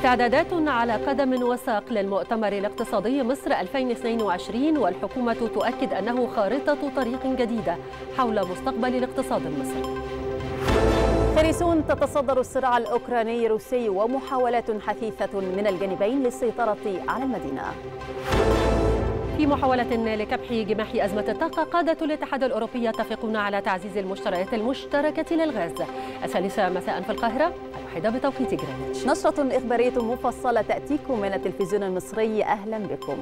استعدادات على قدم وساق للمؤتمر الاقتصادي مصر 2022 والحكومة تؤكد أنه خارطة طريق جديدة حول مستقبل الاقتصاد المصري فارسون تتصدر الصراع الأوكراني الروسي ومحاولات حثيثة من الجانبين للسيطرة على المدينة في محاولة لكبح جماح أزمة الطاقة قادة الاتحاد الأوروبي يتفقون على تعزيز المشتريات المشتركة للغاز الثالثة مساء في القاهرة الواحدة بتوقيت جرينتش نشرة إخبارية مفصلة تأتيكم من التلفزيون المصري أهلا بكم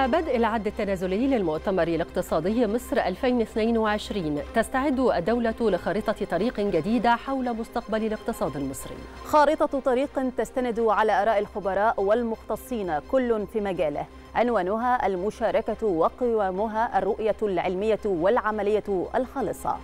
مع بدء العد التنازلي للمؤتمر الاقتصادي مصر 2022 تستعد الدولة لخريطة طريق جديدة حول مستقبل الاقتصاد المصري خارطة طريق تستند على آراء الخبراء والمختصين كل في مجاله عنوانها المشاركة وقوامها الرؤية العلمية والعملية الخالصة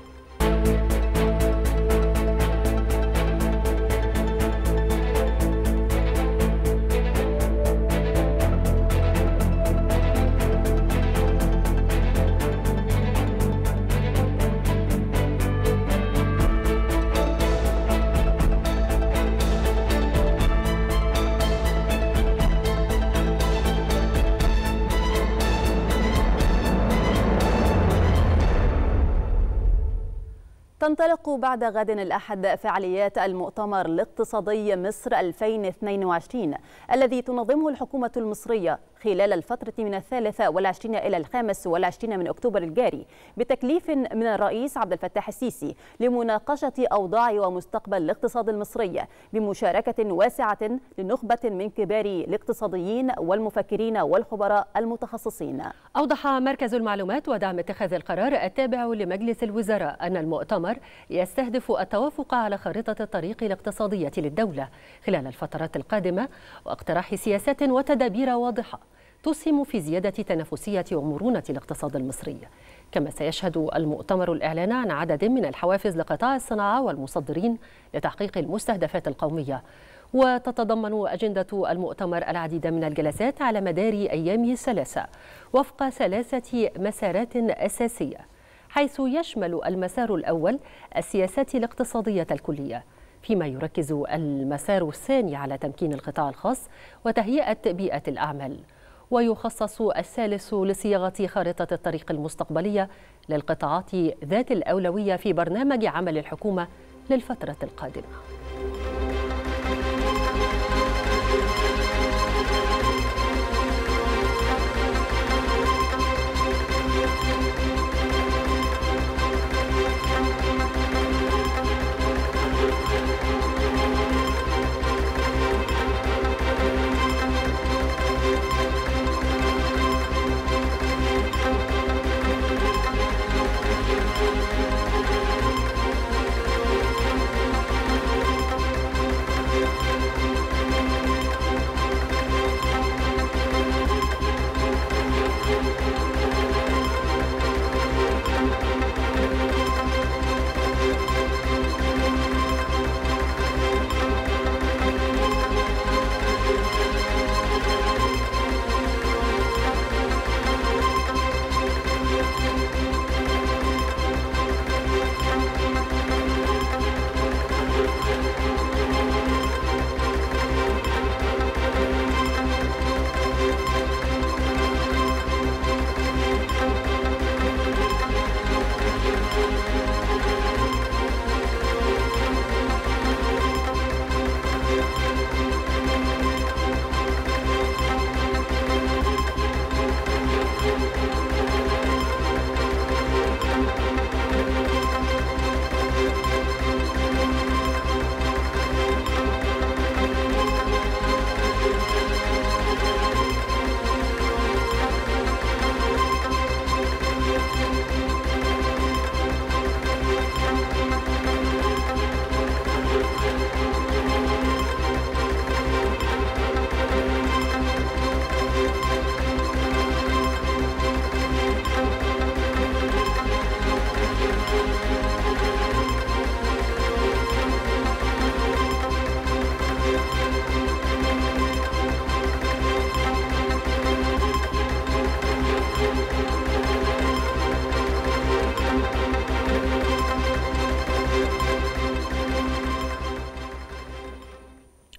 تنطلق بعد غد الأحد فعاليات المؤتمر الاقتصادي مصر 2022 الذي تنظمه الحكومة المصرية خلال الفترة من الثالث والعشرين إلى الخامس والعشرين من أكتوبر الجاري بتكليف من الرئيس عبد الفتاح السيسي لمناقشة أوضاع ومستقبل الاقتصاد المصري بمشاركة واسعة لنخبة من كبار الاقتصاديين والمفكرين والخبراء المتخصصين أوضح مركز المعلومات ودعم اتخاذ القرار التابع لمجلس الوزراء أن المؤتمر يستهدف التوافق على خريطة الطريق الاقتصادية للدولة خلال الفترات القادمة واقتراح سياسات وتدابير واضحة تسهم في زيادة تنافسية ومرونة الاقتصاد المصري كما سيشهد المؤتمر الإعلان عن عدد من الحوافز لقطاع الصناعة والمصدرين لتحقيق المستهدفات القومية وتتضمن أجندة المؤتمر العديد من الجلسات على مدار أيامه الثلاثة وفق ثلاثة مسارات أساسية حيث يشمل المسار الأول السياسات الاقتصادية الكلية فيما يركز المسار الثاني على تمكين القطاع الخاص وتهيئة بيئة الأعمال ويخصص الثالث لصياغة خارطة الطريق المستقبلية للقطاعات ذات الأولوية في برنامج عمل الحكومة للفترة القادمة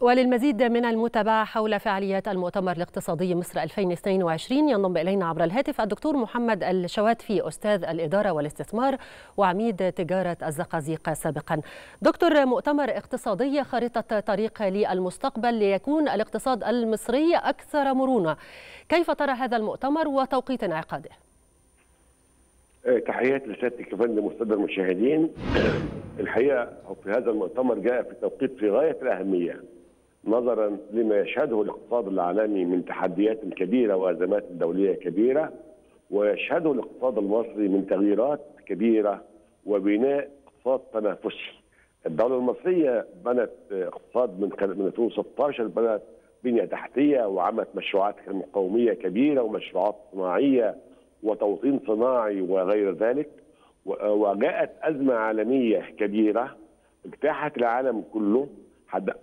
وللمزيد من المتابعة حول فعاليات المؤتمر الاقتصادي مصر 2022 ينضم إلينا عبر الهاتف الدكتور محمد الشواتفي أستاذ الإدارة والاستثمار وعميد تجارة الزقازيق سابقا دكتور مؤتمر اقتصادي خريطة طريق للمستقبل ليكون الاقتصاد المصري أكثر مرونة كيف ترى هذا المؤتمر وتوقيت انعقاده؟ آه، تحيات لسيادتك يا فندم والساده المشاهدين الحقيقه في هذا المؤتمر جاء في توقيت في غايه الاهميه نظرا لما يشهده الاقتصاد العالمي من تحديات كبيره وازمات دوليه كبيره ويشهده الاقتصاد المصري من تغييرات كبيره وبناء اقتصاد تنافسي. الدوله المصريه بنت اقتصاد من 2016 بنت بنيه تحتيه وعملت مشروعات قوميه كبيره ومشروعات صناعيه وتوطين صناعي وغير ذلك وجاءت ازمه عالميه كبيره اجتاحت العالم كله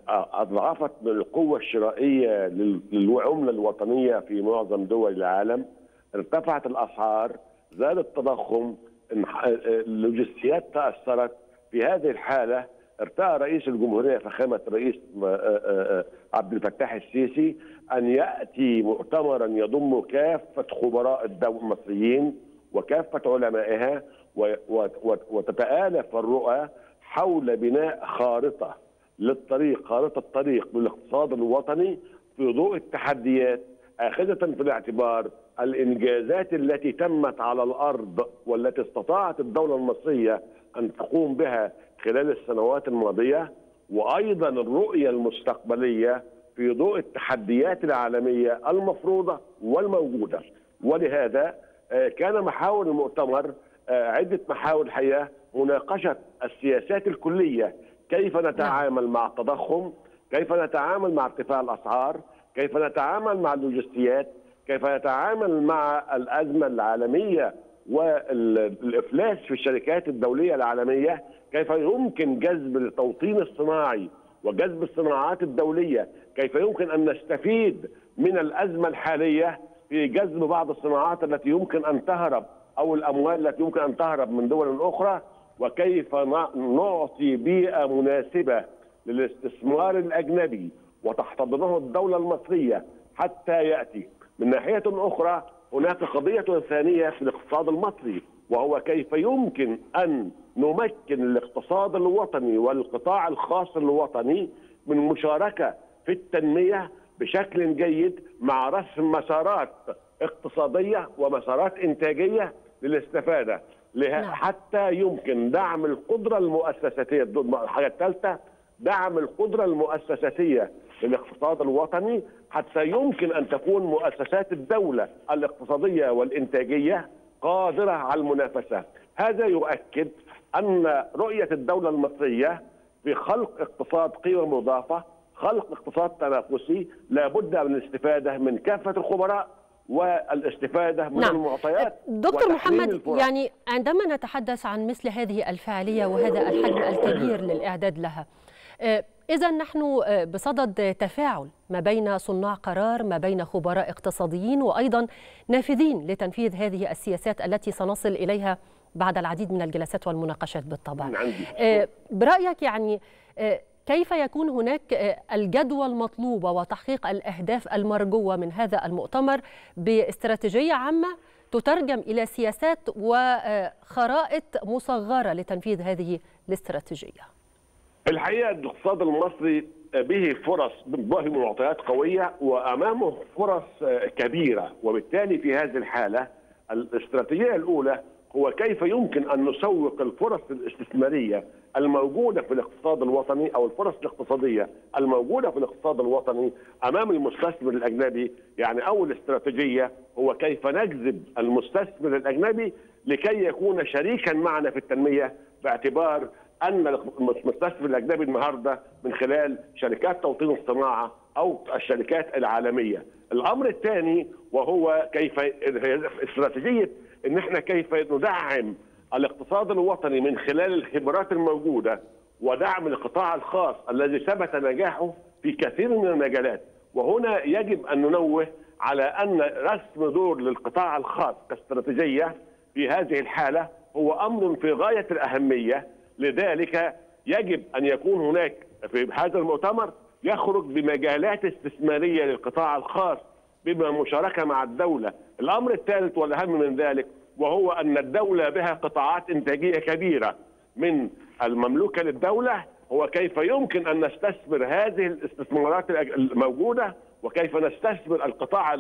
آه، اضعفت القوه الشرائيه للعمله الوطنيه في معظم دول العالم ارتفعت الاسعار زاد التضخم آه، آه، اللوجستيات تاثرت في هذه الحاله ارتأى رئيس الجمهوريه فخامه رئيس عبد الفتاح السيسي ان ياتي مؤتمرا يضم كافه خبراء الدول المصريين وكافه علمائها وتتالف الرؤى حول بناء خارطه للطريق خارطه الطريق للاقتصاد الوطني في ضوء التحديات اخذه في الاعتبار الانجازات التي تمت على الارض والتي استطاعت الدوله المصريه ان تقوم بها خلال السنوات الماضيه وايضا الرؤيه المستقبليه في ضوء التحديات العالميه المفروضه والموجوده ولهذا آه، كان محاور المؤتمر آه، عده محاور حياه مناقشه السياسات الكليه كيف نتعامل نعم. مع التضخم كيف نتعامل مع ارتفاع الأسعار كيف نتعامل مع اللوجستيات كيف نتعامل مع الأزمة العالمية والإفلاس في الشركات الدولية العالمية كيف يمكن جذب التوطين الصناعي وجذب الصناعات الدولية كيف يمكن أن نستفيد من الأزمة الحالية في جذب بعض الصناعات التي يمكن أن تهرب أو الأموال التي يمكن أن تهرب من دول أخرى وكيف نعطي بيئه مناسبه للاستثمار الاجنبي وتحتضنه الدوله المصريه حتى ياتي. من ناحيه اخرى هناك قضيه ثانيه في الاقتصاد المصري وهو كيف يمكن ان نمكن الاقتصاد الوطني والقطاع الخاص الوطني من مشاركه في التنميه بشكل جيد مع رسم مسارات اقتصاديه ومسارات انتاجيه للاستفاده نعم. حتى يمكن دعم القدره المؤسساتيه الحاجه الثالثه دعم القدره المؤسساتيه للاقتصاد الوطني حتى يمكن ان تكون مؤسسات الدوله الاقتصاديه والانتاجيه قادره على المنافسه هذا يؤكد ان رؤيه الدوله المصريه في خلق اقتصاد قيمه مضافه خلق اقتصاد تنافسي لابد من الاستفاده من كافه الخبراء والاستفادة من نعم. المعطيات دكتور محمد الفرق. يعني عندما نتحدث عن مثل هذه الفعالية وهذا الحجم الكبير للإعداد لها آه، إذا نحن آه، بصدد تفاعل ما بين صناع قرار ما بين خبراء اقتصاديين وأيضا نافذين لتنفيذ هذه السياسات التي سنصل إليها بعد العديد من الجلسات والمناقشات بالطبع آه، برأيك يعني كيف يكون هناك آه، الجدوى المطلوبة وتحقيق الأهداف المرجوة من هذا المؤتمر باستراتيجية عامة تترجم إلى سياسات وخرائط آه، مصغرة لتنفيذ هذه الاستراتيجية الحقيقة الاقتصاد المصري به فرص به معطيات قوية وأمامه فرص آه، كبيرة وبالتالي في هذه الحالة الاستراتيجية الأولى هو كيف يمكن أن نسوق الفرص الاستثمارية الموجوده في الاقتصاد الوطني او الفرص الاقتصاديه الموجوده في الاقتصاد الوطني امام المستثمر الاجنبي يعني اول استراتيجيه هو كيف نجذب المستثمر الاجنبي لكي يكون شريكا معنا في التنميه باعتبار ان المستثمر الاجنبي النهارده من خلال شركات توطين الصناعه او الشركات العالميه. الامر الثاني وهو كيف استراتيجيه ان احنا كيف ندعم الاقتصاد الوطني من خلال الخبرات الموجودة ودعم القطاع الخاص الذي ثبت نجاحه في كثير من المجالات وهنا يجب أن ننوه على أن رسم دور للقطاع الخاص كاستراتيجية في هذه الحالة هو أمر في غاية الأهمية لذلك يجب أن يكون هناك في هذا المؤتمر يخرج بمجالات استثمارية للقطاع الخاص بما مشاركة مع الدولة الأمر الثالث والأهم من ذلك وهو أن الدولة بها قطاعات إنتاجية كبيرة من المملوكة للدولة هو كيف يمكن أن نستثمر هذه الاستثمارات الموجودة وكيف نستثمر القطاع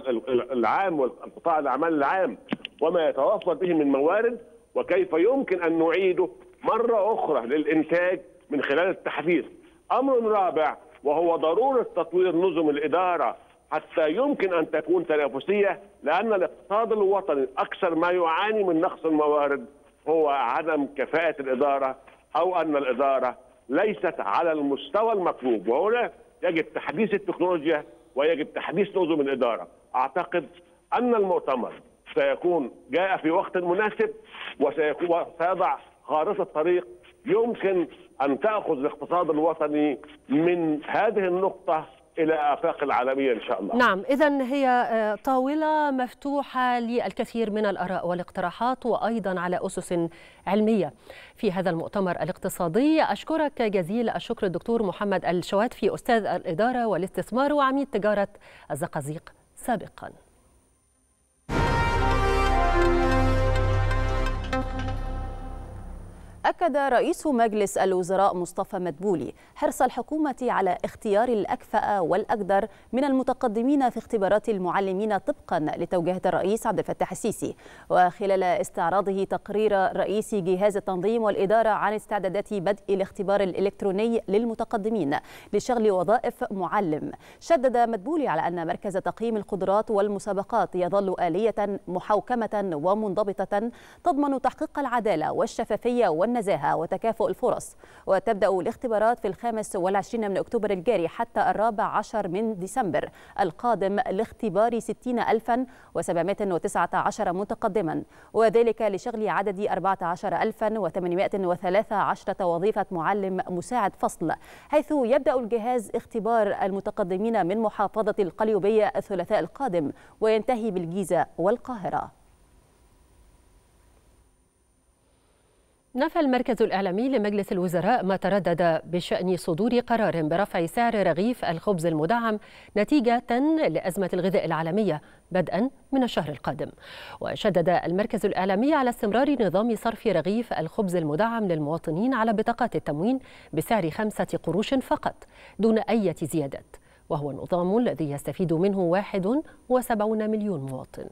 العام والقطاع الأعمال العام وما يتوفر به من موارد وكيف يمكن أن نعيده مرة أخرى للإنتاج من خلال التحفيز أمر رابع وهو ضرورة تطوير نظم الإدارة حتى يمكن ان تكون تنافسيه لان الاقتصاد الوطني اكثر ما يعاني من نقص الموارد هو عدم كفاءه الاداره او ان الاداره ليست على المستوى المطلوب وهنا يجب تحديث التكنولوجيا ويجب تحديث نظم الاداره اعتقد ان المؤتمر سيكون جاء في وقت مناسب وسيضع خارطه طريق يمكن ان تاخذ الاقتصاد الوطني من هذه النقطه الى افاق العالميه ان شاء الله. نعم، اذا هي آه، طاوله مفتوحه للكثير من الاراء والاقتراحات وايضا على اسس علميه. في هذا المؤتمر الاقتصادي اشكرك جزيل الشكر الدكتور محمد الشواتفي استاذ الاداره والاستثمار وعميد تجاره الزقازيق سابقا. أكد رئيس مجلس الوزراء مصطفى مدبولي حرص الحكومة على اختيار الأكفأ والأقدر من المتقدمين في اختبارات المعلمين طبقا لتوجيهات الرئيس عبد الفتاح السيسي وخلال استعراضه تقرير رئيس جهاز التنظيم والإدارة عن استعدادات بدء الاختبار الإلكتروني للمتقدمين لشغل وظائف معلم شدد مدبولي على أن مركز تقييم القدرات والمسابقات يظل آلية محوكمة ومنضبطة تضمن تحقيق العدالة والشفافية والنظام النزاهة وتكافؤ الفرص وتبدأ الاختبارات في الخامس والعشرين من أكتوبر الجاري حتى الرابع عشر من ديسمبر القادم لاختبار عشر متقدما وذلك لشغل عدد 14813 وظيفة معلم مساعد فصل حيث يبدأ الجهاز اختبار المتقدمين من محافظة القليوبية الثلاثاء القادم وينتهي بالجيزة والقاهرة نفى المركز الإعلامي لمجلس الوزراء ما تردد بشأن صدور قرار برفع سعر رغيف الخبز المدعم نتيجة لأزمة الغذاء العالمية بدءا من الشهر القادم وشدد المركز الإعلامي على استمرار نظام صرف رغيف الخبز المدعم للمواطنين على بطاقات التموين بسعر خمسة قروش فقط دون أي زيادات وهو النظام الذي يستفيد منه 71 مليون مواطن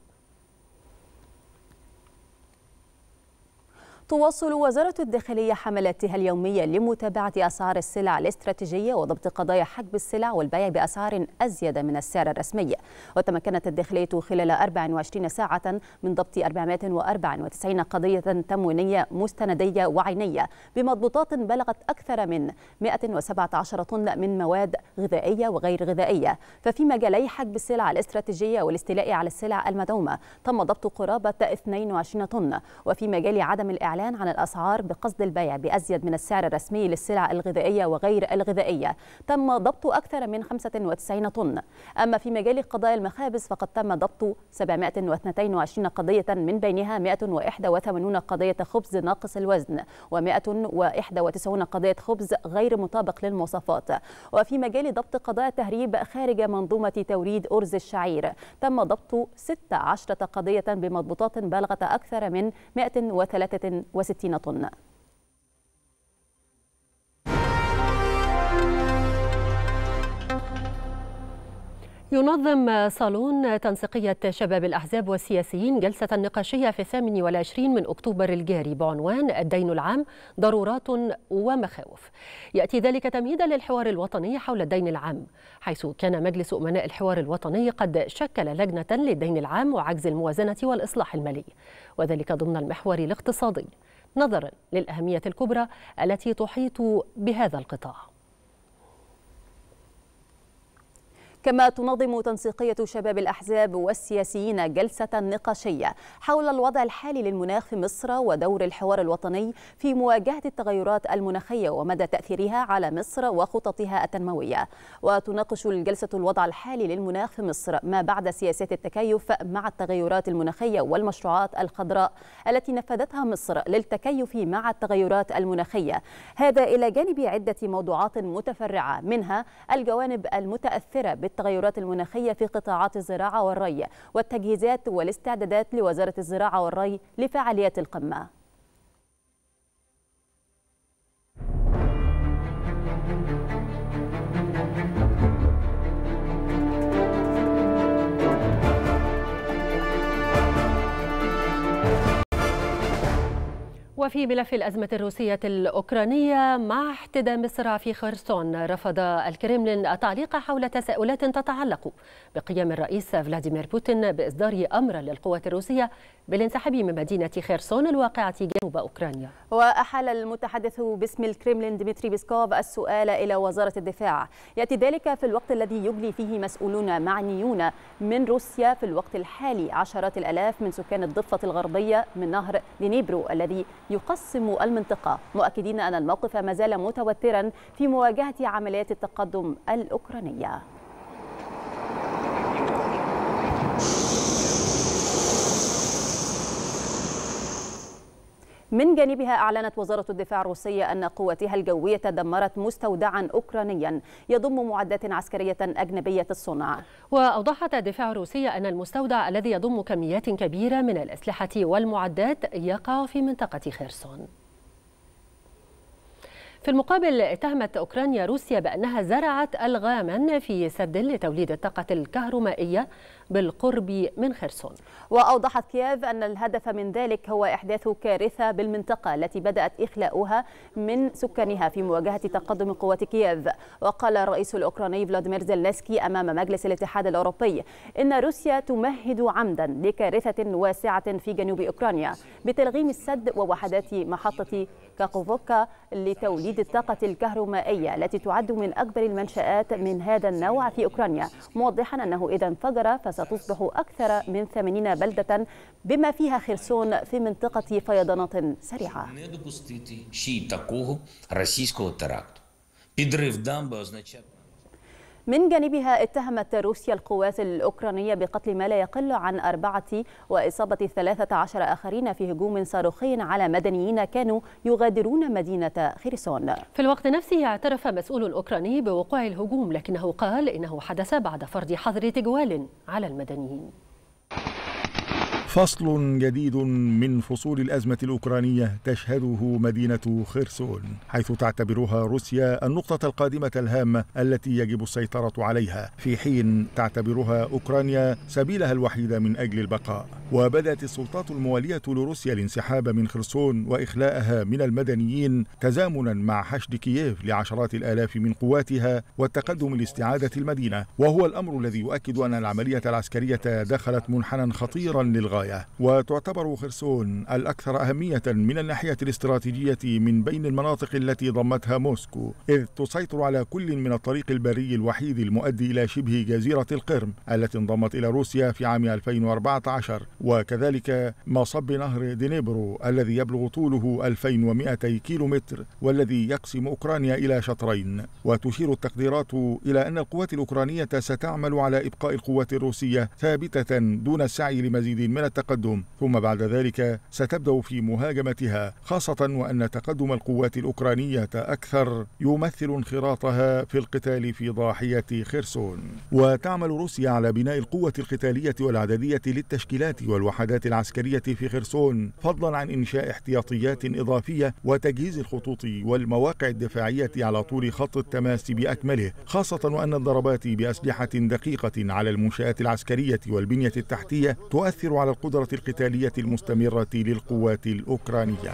تواصل وزارة الداخلية حملاتها اليومية لمتابعة أسعار السلع الاستراتيجية وضبط قضايا حجب السلع والبيع بأسعار أزيد من السعر الرسمي وتمكنت الداخلية خلال 24 ساعة من ضبط 494 قضية تموينية مستندية وعينية بمضبوطات بلغت أكثر من 117 طن من مواد غذائية وغير غذائية ففي مجالي حجب السلع الاستراتيجية والاستيلاء على السلع المدعومة تم ضبط قرابة 22 طن وفي مجال عدم الإعلام الإعلان عن الأسعار بقصد البيع بأزيد من السعر الرسمي للسلع الغذائية وغير الغذائية تم ضبط أكثر من 95 طن أما في مجال قضايا المخابز فقد تم ضبط 722 قضية من بينها 181 قضية خبز ناقص الوزن و191 قضية خبز غير مطابق للمواصفات وفي مجال ضبط قضايا التهريب خارج منظومة توريد أرز الشعير تم ضبط 16 قضية بمضبوطات بلغت أكثر من 103 وستين طن ينظم صالون تنسيقية شباب الأحزاب والسياسيين جلسة نقاشية في 28 من أكتوبر الجاري بعنوان الدين العام ضرورات ومخاوف يأتي ذلك تمهيدا للحوار الوطني حول الدين العام حيث كان مجلس أمناء الحوار الوطني قد شكل لجنة للدين العام وعجز الموازنة والإصلاح المالي وذلك ضمن المحور الاقتصادي نظرا للأهمية الكبرى التي تحيط بهذا القطاع كما تنظم تنسيقية شباب الأحزاب والسياسيين جلسة نقاشية حول الوضع الحالي للمناخ في مصر ودور الحوار الوطني في مواجهة التغيرات المناخية ومدى تأثيرها على مصر وخططها التنموية وتناقش الجلسة الوضع الحالي للمناخ في مصر ما بعد سياسات التكيف مع التغيرات المناخية والمشروعات الخضراء التي نفذتها مصر للتكيف مع التغيرات المناخية هذا إلى جانب عدة موضوعات متفرعة منها الجوانب المتأثرة التغيرات المناخية في قطاعات الزراعة والري والتجهيزات والاستعدادات لوزارة الزراعة والري لفعاليات القمة وفي ملف الأزمة الروسية الأوكرانية مع احتدام الصراع في خرسون رفض الكرملين التعليق حول تساؤلات تتعلق بقيام الرئيس فلاديمير بوتين بإصدار أمرا للقوات الروسية بالانسحاب من مدينة خرسون الواقعة جنوب أوكرانيا وأحال المتحدث باسم الكرملين ديمتري بيسكوف السؤال إلى وزارة الدفاع يأتي ذلك في الوقت الذي يجلي فيه مسؤولون معنيون من روسيا في الوقت الحالي عشرات الألاف من سكان الضفة الغربية من نهر دينيبرو الذي يقسم المنطقة مؤكدين أن الموقف ما زال متوترا في مواجهة عمليات التقدم الأوكرانية من جانبها أعلنت وزارة الدفاع الروسية أن قواتها الجوية دمرت مستودعا أوكرانيا يضم معدات عسكرية أجنبية الصنع وأوضحت الدفاع الروسية أن المستودع الذي يضم كميات كبيرة من الأسلحة والمعدات يقع في منطقة خيرسون في المقابل اتهمت أوكرانيا روسيا بأنها زرعت ألغاما في سد لتوليد الطاقة الكهرومائية بالقرب من خرسون وأوضحت كييف أن الهدف من ذلك هو إحداث كارثة بالمنطقة التي بدأت إخلاؤها من سكانها في مواجهة تقدم قوات كييف وقال الرئيس الأوكراني فلاديمير زيلنسكي أمام مجلس الاتحاد الأوروبي إن روسيا تمهد عمدا لكارثة واسعة في جنوب أوكرانيا بتلغيم السد ووحدات محطة كاكوفوكا لتوليد الطاقة الكهرومائية التي تعد من أكبر المنشآت من هذا النوع في أوكرانيا موضحا أنه إذا انفجر فس ستصبح أكثر من 80 بلدة بما فيها خرسون في منطقة فيضانات سريعة من جانبها اتهمت روسيا القوات الأوكرانية بقتل ما لا يقل عن أربعة وإصابة 13 آخرين في هجوم صاروخي على مدنيين كانوا يغادرون مدينة خيرسون في الوقت نفسه اعترف مسؤول الأوكراني بوقوع الهجوم لكنه قال إنه حدث بعد فرض حظر تجوال على المدنيين فصل جديد من فصول الأزمة الأوكرانية تشهده مدينة خرسون حيث تعتبرها روسيا النقطة القادمة الهامة التي يجب السيطرة عليها في حين تعتبرها أوكرانيا سبيلها الوحيد من أجل البقاء وبدأت السلطات الموالية لروسيا الانسحاب من خرسون وإخلاءها من المدنيين تزامنا مع حشد كييف لعشرات الآلاف من قواتها والتقدم لاستعادة المدينة وهو الأمر الذي يؤكد أن العملية العسكرية دخلت منحنى خطيرا للغاية الغاية وتعتبر خرسون الأكثر أهمية من الناحية الاستراتيجية من بين المناطق التي ضمتها موسكو إذ تسيطر على كل من الطريق البري الوحيد المؤدي إلى شبه جزيرة القرم التي انضمت إلى روسيا في عام 2014 وكذلك مصب نهر دينيبرو الذي يبلغ طوله 2200 كيلومتر والذي يقسم أوكرانيا إلى شطرين وتشير التقديرات إلى أن القوات الأوكرانية ستعمل على إبقاء القوات الروسية ثابتة دون السعي لمزيد من التقدم ثم بعد ذلك ستبدأ في مهاجمتها خاصة وأن تقدم القوات الأوكرانية أكثر يمثل انخراطها في القتال في ضاحية خرسون وتعمل روسيا على بناء القوة القتالية والعددية للتشكيلات والوحدات العسكرية في خرسون فضلا عن إنشاء احتياطيات إضافية وتجهيز الخطوط والمواقع الدفاعية على طول خط التماس بأكمله خاصة وأن الضربات بأسلحة دقيقة على المنشآت العسكرية والبنية التحتية تؤثر على القدرة القتالية المستمرة للقوات الأوكرانية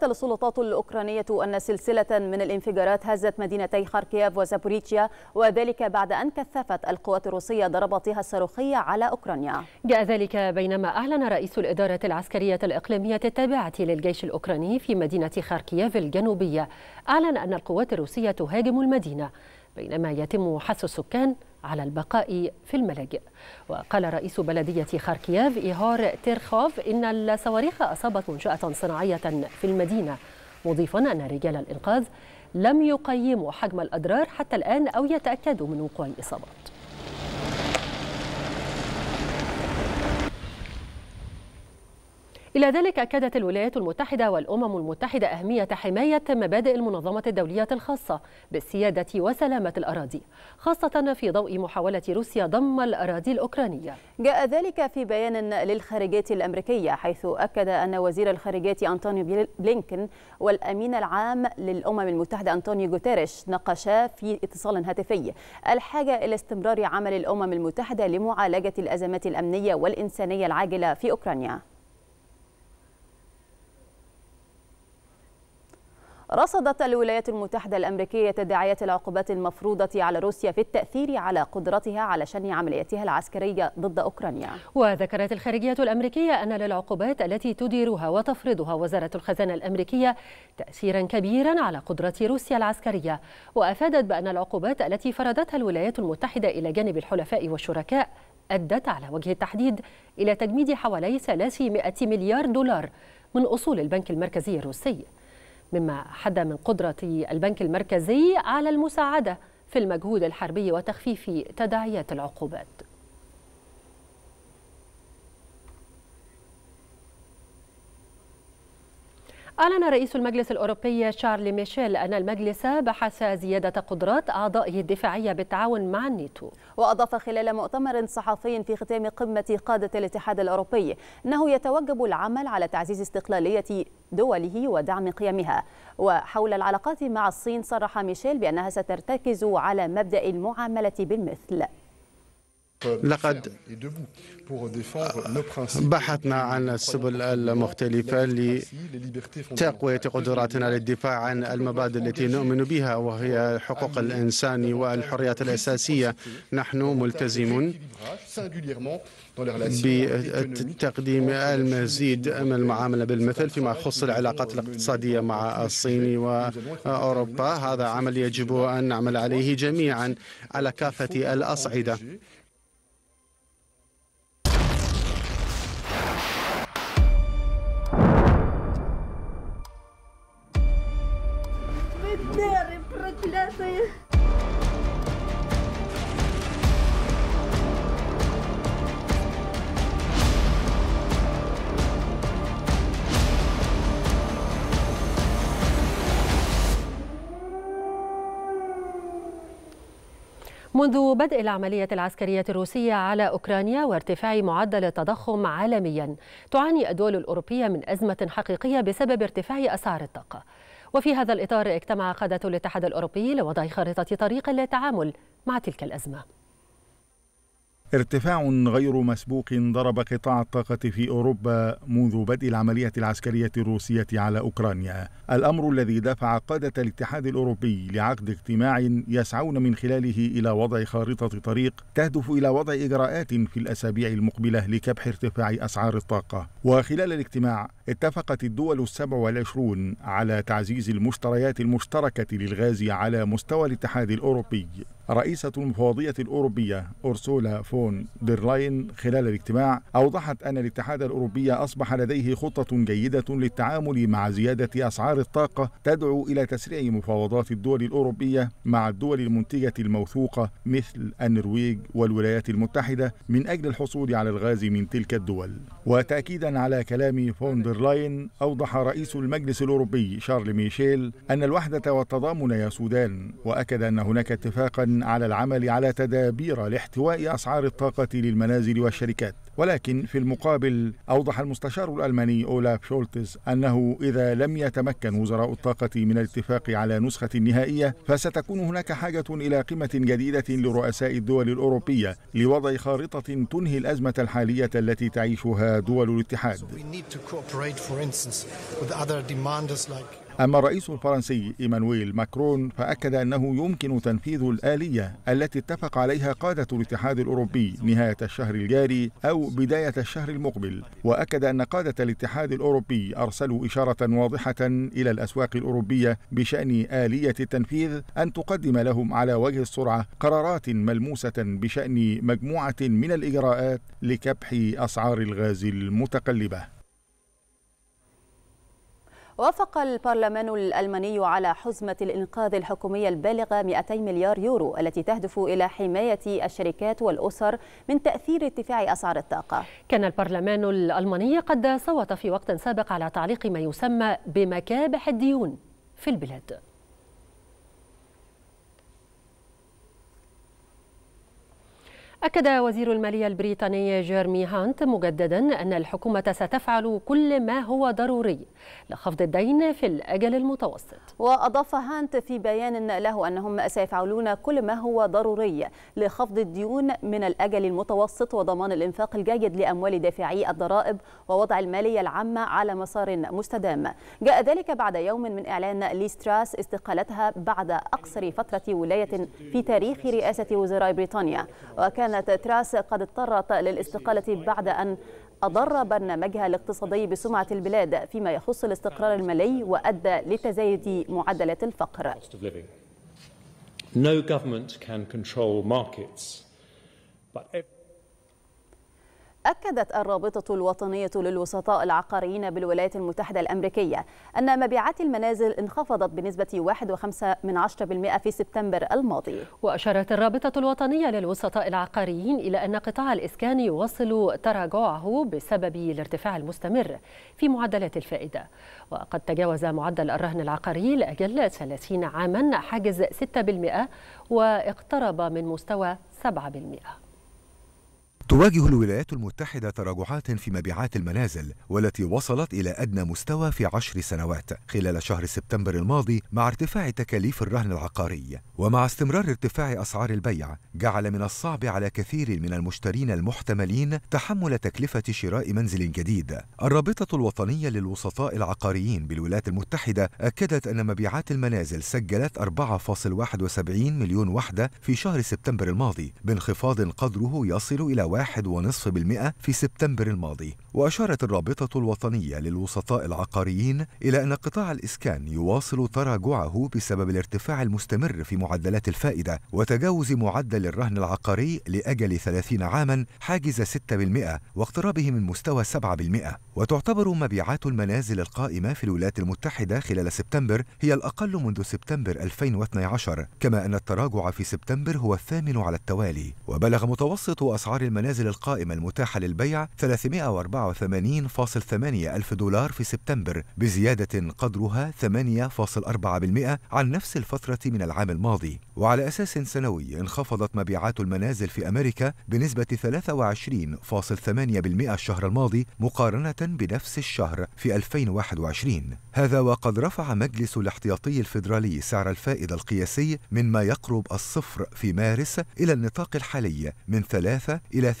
أكدت السلطات الأوكرانية أن سلسلة من الانفجارات هزت مدينتي خاركياف وزابوريتشيا وذلك بعد أن كثفت القوات الروسية ضرباتها الصاروخية على أوكرانيا جاء ذلك بينما أعلن رئيس الإدارة العسكرية الإقليمية التابعة للجيش الأوكراني في مدينة خاركياف الجنوبية أعلن أن القوات الروسية تهاجم المدينة بينما يتم حث السكان على البقاء في الملاجئ وقال رئيس بلدية خاركييف إيهار تيرخوف إن الصواريخ أصابت منشأة صناعية في المدينة مضيفا أن رجال الإنقاذ لم يقيموا حجم الأضرار حتى الآن أو يتأكدوا من وقوع الإصابات إلى ذلك أكدت الولايات المتحدة والأمم المتحدة أهمية حماية مبادئ المنظمة الدولية الخاصة بالسيادة وسلامة الأراضي خاصة في ضوء محاولة روسيا ضم الأراضي الأوكرانية جاء ذلك في بيان للخارجية الأمريكية حيث أكد أن وزير الخارجية أنطونيو بلينكن والأمين العام للأمم المتحدة أنطونيو جوتيريش ناقشا في اتصال هاتفي الحاجة إلى استمرار عمل الأمم المتحدة لمعالجة الأزمات الأمنية والإنسانية العاجلة في أوكرانيا رصدت الولايات المتحدة الأمريكية تداعيات العقوبات المفروضة على روسيا في التأثير على قدرتها على شن عملياتها العسكرية ضد أوكرانيا وذكرت الخارجية الأمريكية أن للعقوبات التي تديرها وتفرضها وزارة الخزانة الأمريكية تأثيرا كبيرا على قدرة روسيا العسكرية وأفادت بأن العقوبات التي فرضتها الولايات المتحدة إلى جانب الحلفاء والشركاء أدت على وجه التحديد إلى تجميد حوالي 300 مليار دولار من أصول البنك المركزي الروسي مما حد من قدرة البنك المركزي على المساعدة في المجهود الحربي وتخفيف تداعيات العقوبات أعلن رئيس المجلس الأوروبي شارل ميشيل أن المجلس بحث زيادة قدرات أعضائه الدفاعية بالتعاون مع الناتو وأضاف خلال مؤتمر صحفي في ختام قمة قادة الاتحاد الأوروبي أنه يتوجب العمل على تعزيز استقلالية دوله ودعم قيمها وحول العلاقات مع الصين صرح ميشيل بأنها سترتكز على مبدأ المعاملة بالمثل لقد آه، بحثنا عن السبل المختلفة لتقوية قدراتنا للدفاع عن المبادئ التي نؤمن بها وهي حقوق الإنسان والحريات الأساسية نحن ملتزمون بتقديم المزيد من المعاملة بالمثل فيما يخص العلاقات الاقتصادية مع الصين وأوروبا هذا عمل يجب أن نعمل عليه جميعا على كافة الأصعدة منذ بدء العملية العسكرية الروسية على أوكرانيا وارتفاع معدل التضخم عالميا تعاني الدول الأوروبية من أزمة حقيقية بسبب ارتفاع أسعار الطاقة وفي هذا الإطار اجتمع قادة الاتحاد الأوروبي لوضع خريطة طريق للتعامل مع تلك الأزمة ارتفاع غير مسبوق ضرب قطاع الطاقة في أوروبا منذ بدء العملية العسكرية الروسية على أوكرانيا الأمر الذي دفع قادة الاتحاد الأوروبي لعقد اجتماع يسعون من خلاله إلى وضع خارطة طريق تهدف إلى وضع إجراءات في الأسابيع المقبلة لكبح ارتفاع أسعار الطاقة وخلال الاجتماع اتفقت الدول السبع والعشرون على تعزيز المشتريات المشتركة للغاز على مستوى الاتحاد الأوروبي رئيسة المفوضية الأوروبية أرسولا فون ديرلاين خلال الاجتماع أوضحت أن الاتحاد الأوروبي أصبح لديه خطة جيدة للتعامل مع زيادة أسعار الطاقة تدعو إلى تسريع مفاوضات الدول الأوروبية مع الدول المنتجة الموثوقة مثل النرويج والولايات المتحدة من أجل الحصول على الغاز من تلك الدول وتأكيدا على كلام فون ديرلاين أوضح رئيس المجلس الأوروبي شارل ميشيل أن الوحدة والتضامن يسودان وأكد أن هناك اتفاقا على العمل على تدابير لاحتواء أسعار الطاقة للمنازل والشركات ولكن في المقابل أوضح المستشار الألماني أولاف شولتز أنه إذا لم يتمكن وزراء الطاقة من الاتفاق على نسخة نهائية فستكون هناك حاجة إلى قمة جديدة لرؤساء الدول الأوروبية لوضع خارطة تنهي الأزمة الحالية التي تعيشها دول الاتحاد أما الرئيس الفرنسي إيمانويل ماكرون فأكد أنه يمكن تنفيذ الآلية التي اتفق عليها قادة الاتحاد الأوروبي نهاية الشهر الجاري أو بداية الشهر المقبل وأكد أن قادة الاتحاد الأوروبي أرسلوا إشارة واضحة إلى الأسواق الأوروبية بشأن آلية التنفيذ أن تقدم لهم على وجه السرعة قرارات ملموسة بشأن مجموعة من الإجراءات لكبح أسعار الغاز المتقلبة وافق البرلمان الألماني على حزمة الإنقاذ الحكومية البالغة 200 مليار يورو التي تهدف إلى حماية الشركات والأسر من تأثير ارتفاع أسعار الطاقة كان البرلمان الألماني قد صوت في وقت سابق على تعليق ما يسمى بمكابح الديون في البلاد أكد وزير المالية البريطاني جيرمي هانت مجددا أن الحكومة ستفعل كل ما هو ضروري لخفض الدين في الأجل المتوسط وأضاف هانت في بيان له أنهم سيفعلون كل ما هو ضروري لخفض الديون من الأجل المتوسط وضمان الإنفاق الجيد لأموال دافعي الضرائب ووضع المالية العامة على مسار مستدام جاء ذلك بعد يوم من إعلان ليستراس استقالتها بعد أقصر فترة ولاية في تاريخ رئاسة وزراء بريطانيا وكان كانت تراس قد اضطرت للاستقالة بعد أن أضر برنامجها الاقتصادي بسمعة البلاد فيما يخص الاستقرار المالي وأدى لتزايد معدلات الفقر No government can control markets, but أكدت الرابطة الوطنية للوسطاء العقاريين بالولايات المتحدة الأمريكية أن مبيعات المنازل انخفضت بنسبة 1.5% في سبتمبر الماضي وأشارت الرابطة الوطنية للوسطاء العقاريين إلى أن قطاع الإسكان يواصل تراجعه بسبب الارتفاع المستمر في معدلات الفائدة وقد تجاوز معدل الرهن العقاري لأجل 30 عاما حاجز 6% واقترب من مستوى 7% تواجه الولايات المتحدة تراجعات في مبيعات المنازل والتي وصلت إلى أدنى مستوى في عشر سنوات خلال شهر سبتمبر الماضي مع ارتفاع تكاليف الرهن العقاري ومع استمرار ارتفاع أسعار البيع جعل من الصعب على كثير من المشترين المحتملين تحمل تكلفة شراء منزل جديد الرابطة الوطنية للوسطاء العقاريين بالولايات المتحدة أكدت أن مبيعات المنازل سجلت 4.71 مليون وحدة في شهر سبتمبر الماضي بانخفاض قدره يصل إلى 1.5% في سبتمبر الماضي وأشارت الرابطة الوطنية للوسطاء العقاريين إلى أن قطاع الإسكان يواصل تراجعه بسبب الارتفاع المستمر في معدلات الفائدة وتجاوز معدل الرهن العقاري لأجل 30 عاما حاجز 6% واقترابه من مستوى 7% وتعتبر مبيعات المنازل القائمة في الولايات المتحدة خلال سبتمبر هي الأقل منذ سبتمبر 2012 كما أن التراجع في سبتمبر هو الثامن على التوالي وبلغ متوسط أسعار المنازل المنازل القائمة المتاحة للبيع 384.8 ألف دولار في سبتمبر بزيادة قدرها 8.4% عن نفس الفترة من العام الماضي وعلى أساس سنوي انخفضت مبيعات المنازل في أمريكا بنسبة 23.8% الشهر الماضي مقارنة بنفس الشهر في 2021 هذا وقد رفع مجلس الاحتياطي الفيدرالي سعر الفائدة القياسي من ما يقرب الصفر في مارس إلى النطاق الحالي من 3 إلى 3.25%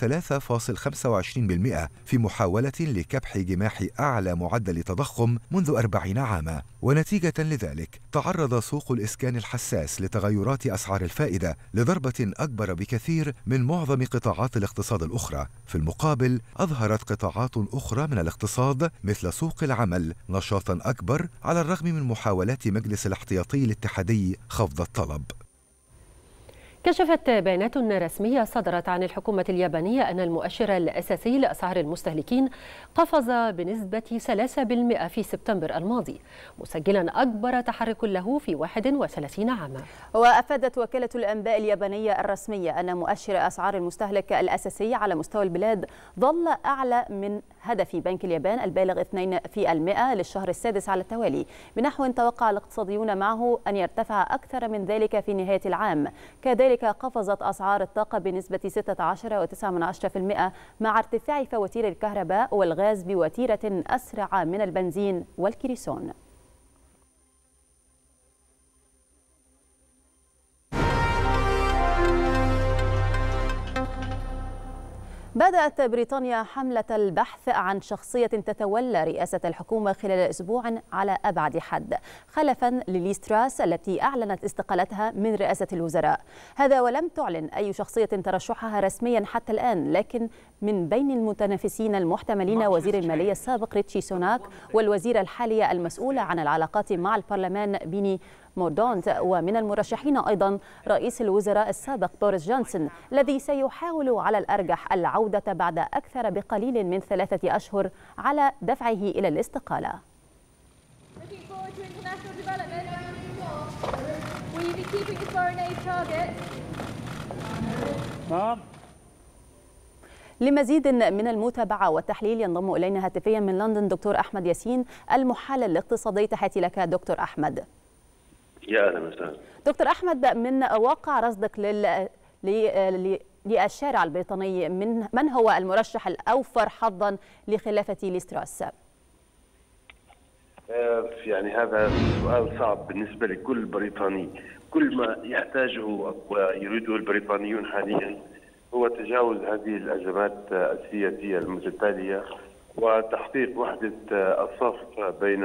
في محاولة لكبح جماح أعلى معدل تضخم منذ أربعين عاما ونتيجة لذلك تعرض سوق الإسكان الحساس لتغيرات أسعار الفائدة لضربة أكبر بكثير من معظم قطاعات الاقتصاد الأخرى في المقابل أظهرت قطاعات أخرى من الاقتصاد مثل سوق العمل نشاطا أكبر على الرغم من محاولات مجلس الاحتياطي الاتحادي خفض الطلب كشفت بيانات رسمية صدرت عن الحكومة اليابانية أن المؤشر الأساسي لأسعار المستهلكين قفز بنسبة 3% في سبتمبر الماضي مسجلا أكبر تحرك له في 31 عاما وأفادت وكالة الأنباء اليابانية الرسمية أن مؤشر أسعار المستهلك الأساسي على مستوى البلاد ظل أعلى من هدف بنك اليابان البالغ 2% للشهر السادس على التوالي بنحو توقع الاقتصاديون معه أن يرتفع أكثر من ذلك في نهاية العام كذلك قفزت أسعار الطاقة بنسبة 16.9% مع ارتفاع فواتير الكهرباء والغاز بوتيرة أسرع من البنزين والكريسون بدأت بريطانيا حملة البحث عن شخصية تتولى رئاسة الحكومة خلال أسبوع على أبعد حد خلفا لليستراس التي أعلنت استقالتها من رئاسة الوزراء هذا ولم تعلن أي شخصية ترشحها رسميا حتى الآن لكن من بين المتنافسين المحتملين وزير المالية السابق ريتشي سوناك والوزيرة الحالية المسؤولة عن العلاقات مع البرلمان بيني موردوند ومن المرشحين أيضا رئيس الوزراء السابق بوريس جونسون الذي سيحاول على الأرجح العودة بعد أكثر بقليل من ثلاثة أشهر على دفعه إلى الاستقالة لمزيد من المتابعة والتحليل ينضم إلينا هاتفيا من لندن دكتور أحمد ياسين المحلل الاقتصادي تحياتي لك دكتور أحمد يا اهلا وسهلا دكتور احمد من واقع رصدك لل للشارع البريطاني من من هو المرشح الاوفر حظا لخلافه ليستراس؟ آه، يعني هذا سؤال صعب بالنسبه لكل بريطاني، كل ما يحتاجه ويريده البريطانيون حاليا هو تجاوز هذه الازمات السياسيه المتتاليه وتحقيق وحده الصف بين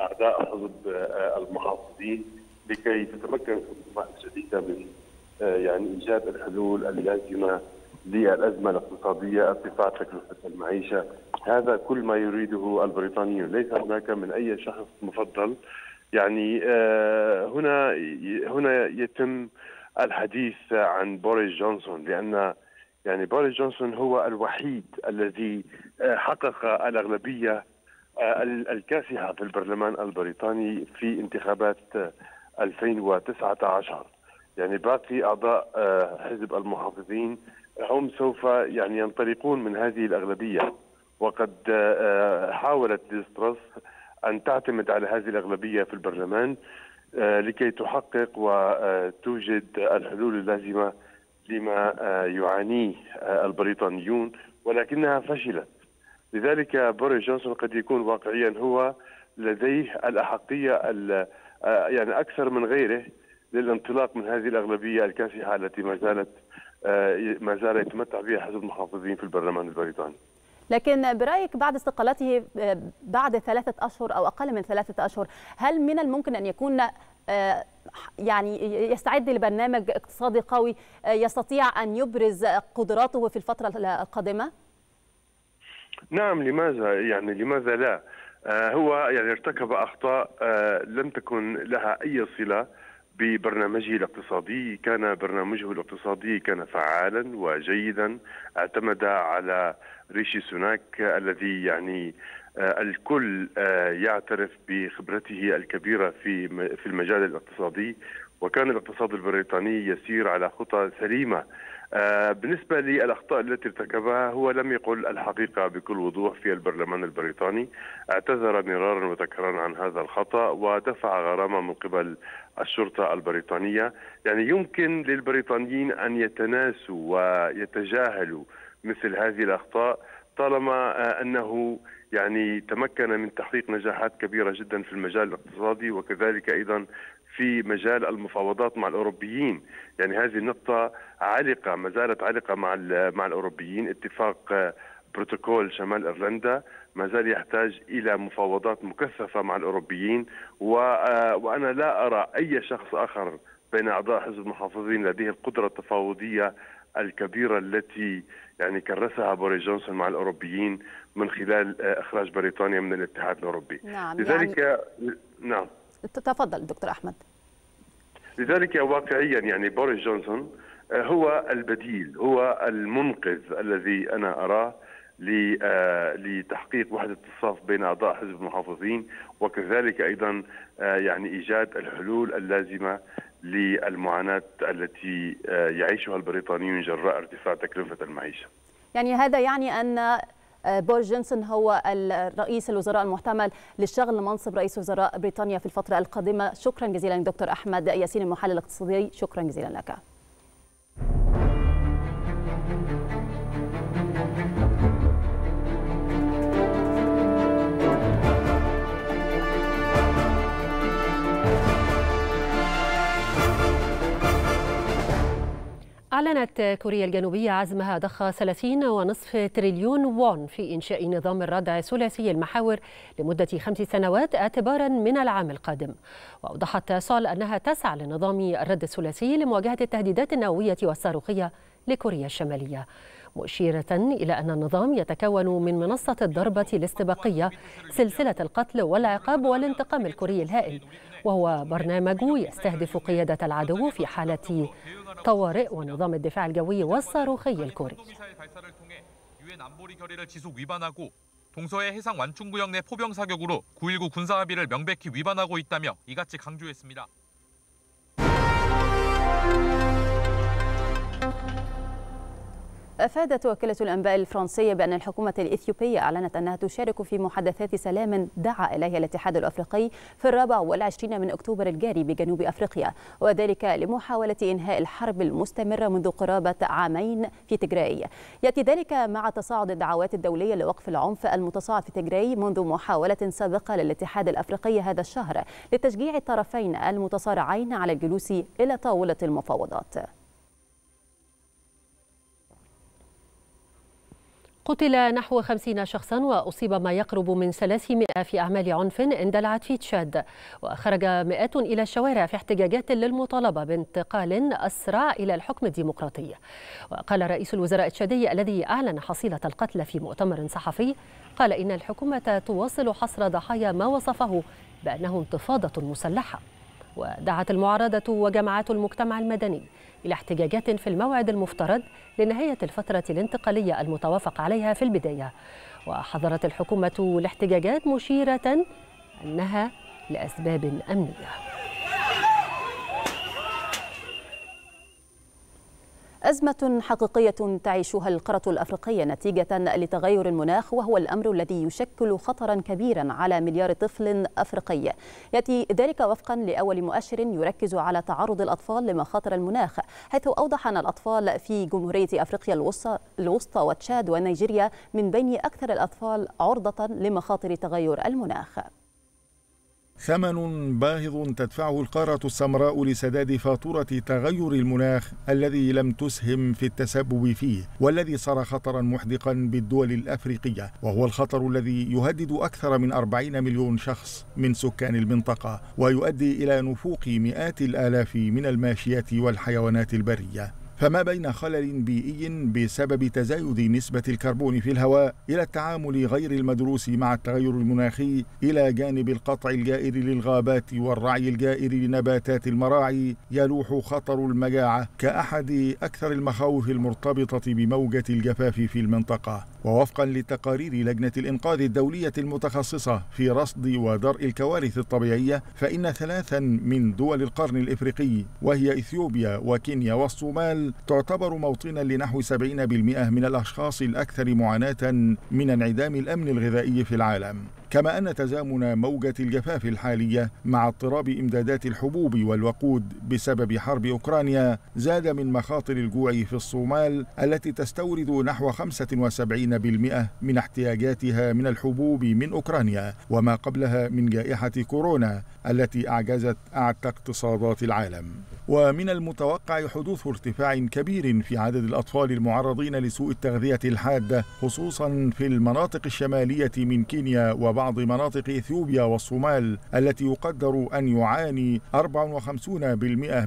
اعداء حزب المحافظين لكي تتمكن الحكومه الجديده من آه، يعني ايجاد الحلول اللازمه للازمه الاقتصاديه ارتفاع تكلفه المعيشه هذا كل ما يريده البريطانيون ليس هناك من اي شخص مفضل يعني آه، هنا هنا يتم الحديث عن بوريس جونسون لان يعني بوريس جونسون هو الوحيد الذي آه، حقق الاغلبيه الكاسحه في البرلمان البريطاني في انتخابات 2019 يعني باقي أعضاء آه، حزب المحافظين هم سوف يعني ينطلقون من هذه الأغلبية وقد آه، آه، حاولت ليسترس أن تعتمد على هذه الأغلبية في البرلمان لكي تحقق وتوجد الحلول اللازمة لما يعانيه البريطانيون ولكنها فشلت لذلك بوريس جونسون قد يكون واقعيا هو لديه الأحقية آه، يعني اكثر من غيره للانطلاق من هذه الاغلبيه الكاسحه التي ما زالت آه، ما زال يتمتع بها حزب المحافظين في البرلمان البريطاني. لكن برايك بعد استقالته آه، بعد ثلاثه اشهر او اقل من ثلاثه اشهر، هل من الممكن ان يكون يعني يستعد لبرنامج اقتصادي قوي يستطيع ان يبرز قدراته في الفتره القادمه؟ نعم لماذا يعني لماذا لا؟ آه، هو يعني ارتكب اخطاء آه، لم تكن لها اي صله ببرنامجه الاقتصادي كان برنامجه الاقتصادي كان فعالا وجيدا اعتمد على ريشي سوناك الذي يعني آه، الكل يعترف بخبرته الكبيره في في المجال الاقتصادي وكان الاقتصاد البريطاني يسير على خطى سليمه آه، بالنسبة للأخطاء التي ارتكبها هو لم يقل الحقيقة بكل وضوح في البرلمان البريطاني اعتذر مرارا وتكرارا عن هذا الخطأ ودفع غرامة من قبل الشرطة البريطانية يعني يمكن للبريطانيين أن يتناسوا ويتجاهلوا مثل هذه الأخطاء طالما آه، أنه يعني تمكن من تحقيق نجاحات كبيرة جدا في المجال الاقتصادي وكذلك أيضا في مجال المفاوضات مع الاوروبيين، يعني هذه النقطة عالقة ما زالت عالقة مع مع الاوروبيين، اتفاق آه، بروتوكول شمال ايرلندا ما زال يحتاج الى مفاوضات مكثفة مع الاوروبيين آه، وانا لا ارى اي شخص اخر بين اعضاء حزب المحافظين لديه القدرة التفاوضية الكبيرة التي يعني كرسها بوري جونسون مع الأوروبيين من خلال آه، إخراج بريطانيا من الاتحاد الأوروبي نعم لذلك يعني... نعم تفضل دكتور أحمد لذلك واقعيا يعني بوريس جونسون آه، هو البديل هو المنقذ الذي أنا أراه آه، لتحقيق وحدة الصف بين أعضاء حزب المحافظين وكذلك أيضا آه، يعني إيجاد الحلول اللازمة للمعاناة التي يعيشها البريطانيون جراء ارتفاع تكلفة المعيشة يعني هذا يعني أن آه، بورج جونسون هو الرئيس الوزراء المحتمل للشغل منصب رئيس وزراء بريطانيا في الفترة القادمة شكرا جزيلا دكتور أحمد ياسين المحلل الاقتصادي شكرا جزيلا لك أعلنت كوريا الجنوبية عزمها ضخ 30.5 تريليون وون في إنشاء نظام الردع ثلاثي المحاور لمدة خمس سنوات اعتبارا من العام القادم وأوضحت سول أنها تسعى لنظام الرد الثلاثي لمواجهة التهديدات النووية والصاروخية لكوريا الشمالية مشيرة إلى أن النظام يتكون من منصة الضربة الاستباقية سلسلة القتل والعقاب والانتقام الكوري الهائل وهو برنامج يستهدف قيادة العدو في حالة طوارئ ونظام الدفاع الجوي والصاروخي الكوري 동서해 해상 내 포병 사격으로 9.19 군사 합의를 명백히 위반하고 있다며 이같이 강조했습니다. أفادت وكالة الأنباء الفرنسية بأن الحكومة الإثيوبية أعلنت أنها تشارك في محادثات سلام دعا إليها الاتحاد الأفريقي في الرابع والعشرين من أكتوبر الجاري بجنوب أفريقيا وذلك لمحاولة إنهاء الحرب المستمرة منذ قرابة عامين في تجراي يأتي ذلك مع تصاعد الدعوات الدولية لوقف العنف المتصاعد في تجراي منذ محاولة سابقة للاتحاد الأفريقي هذا الشهر لتشجيع الطرفين المتصارعين على الجلوس إلى طاولة المفاوضات قتل نحو 50 شخصا وأصيب ما يقرب من 300 في أعمال عنف اندلعت في تشاد وخرج مئات إلى الشوارع في احتجاجات للمطالبة بانتقال أسرع إلى الحكم الديمقراطي وقال رئيس الوزراء التشادي الذي أعلن حصيلة القتل في مؤتمر صحفي قال إن الحكومة تواصل حصر ضحايا ما وصفه بأنه انتفاضة مسلحة ودعت المعارضة وجماعات المجتمع المدني إلى احتجاجات في الموعد المفترض لنهاية الفترة الانتقالية المتوافق عليها في البداية وحظرت الحكومة الاحتجاجات مشيرة أنها لأسباب أمنية أزمة حقيقية تعيشها القارة الأفريقية نتيجة لتغير المناخ وهو الأمر الذي يشكل خطرا كبيرا على مليار طفل أفريقي يأتي ذلك وفقا لأول مؤشر يركز على تعرض الأطفال لمخاطر المناخ حيث أوضح أن الأطفال في جمهورية أفريقيا الوسطى, الوسطى وتشاد ونيجيريا من بين أكثر الأطفال عرضة لمخاطر تغير المناخ ثمن باهظ تدفعه القارة السمراء لسداد فاتورة تغير المناخ الذي لم تسهم في التسبب فيه والذي صار خطرا محدقا بالدول الأفريقية وهو الخطر الذي يهدد أكثر من 40 مليون شخص من سكان المنطقة ويؤدي إلى نفوق مئات الآلاف من الماشيات والحيوانات البرية فما بين خلل بيئي بسبب تزايد نسبة الكربون في الهواء إلى التعامل غير المدروس مع التغير المناخي إلى جانب القطع الجائر للغابات والرعي الجائر لنباتات المراعي يلوح خطر المجاعة كأحد أكثر المخاوف المرتبطة بموجة الجفاف في المنطقة ووفقا لتقارير لجنة الإنقاذ الدولية المتخصصة في رصد ودرء الكوارث الطبيعية فإن ثلاثا من دول القرن الإفريقي وهي إثيوبيا وكينيا والصومال تعتبر موطنا لنحو 70% من الأشخاص الأكثر معاناة من انعدام الأمن الغذائي في العالم كما أن تزامن موجة الجفاف الحالية مع اضطراب إمدادات الحبوب والوقود بسبب حرب أوكرانيا زاد من مخاطر الجوع في الصومال التي تستورد نحو 75% من احتياجاتها من الحبوب من أوكرانيا وما قبلها من جائحة كورونا التي أعجزت أعتى اقتصادات العالم ومن المتوقع حدوث ارتفاع كبير في عدد الأطفال المعرضين لسوء التغذية الحادة خصوصا في المناطق الشمالية من كينيا وبعض بعض مناطق إثيوبيا والصومال التي يقدر أن يعاني 54%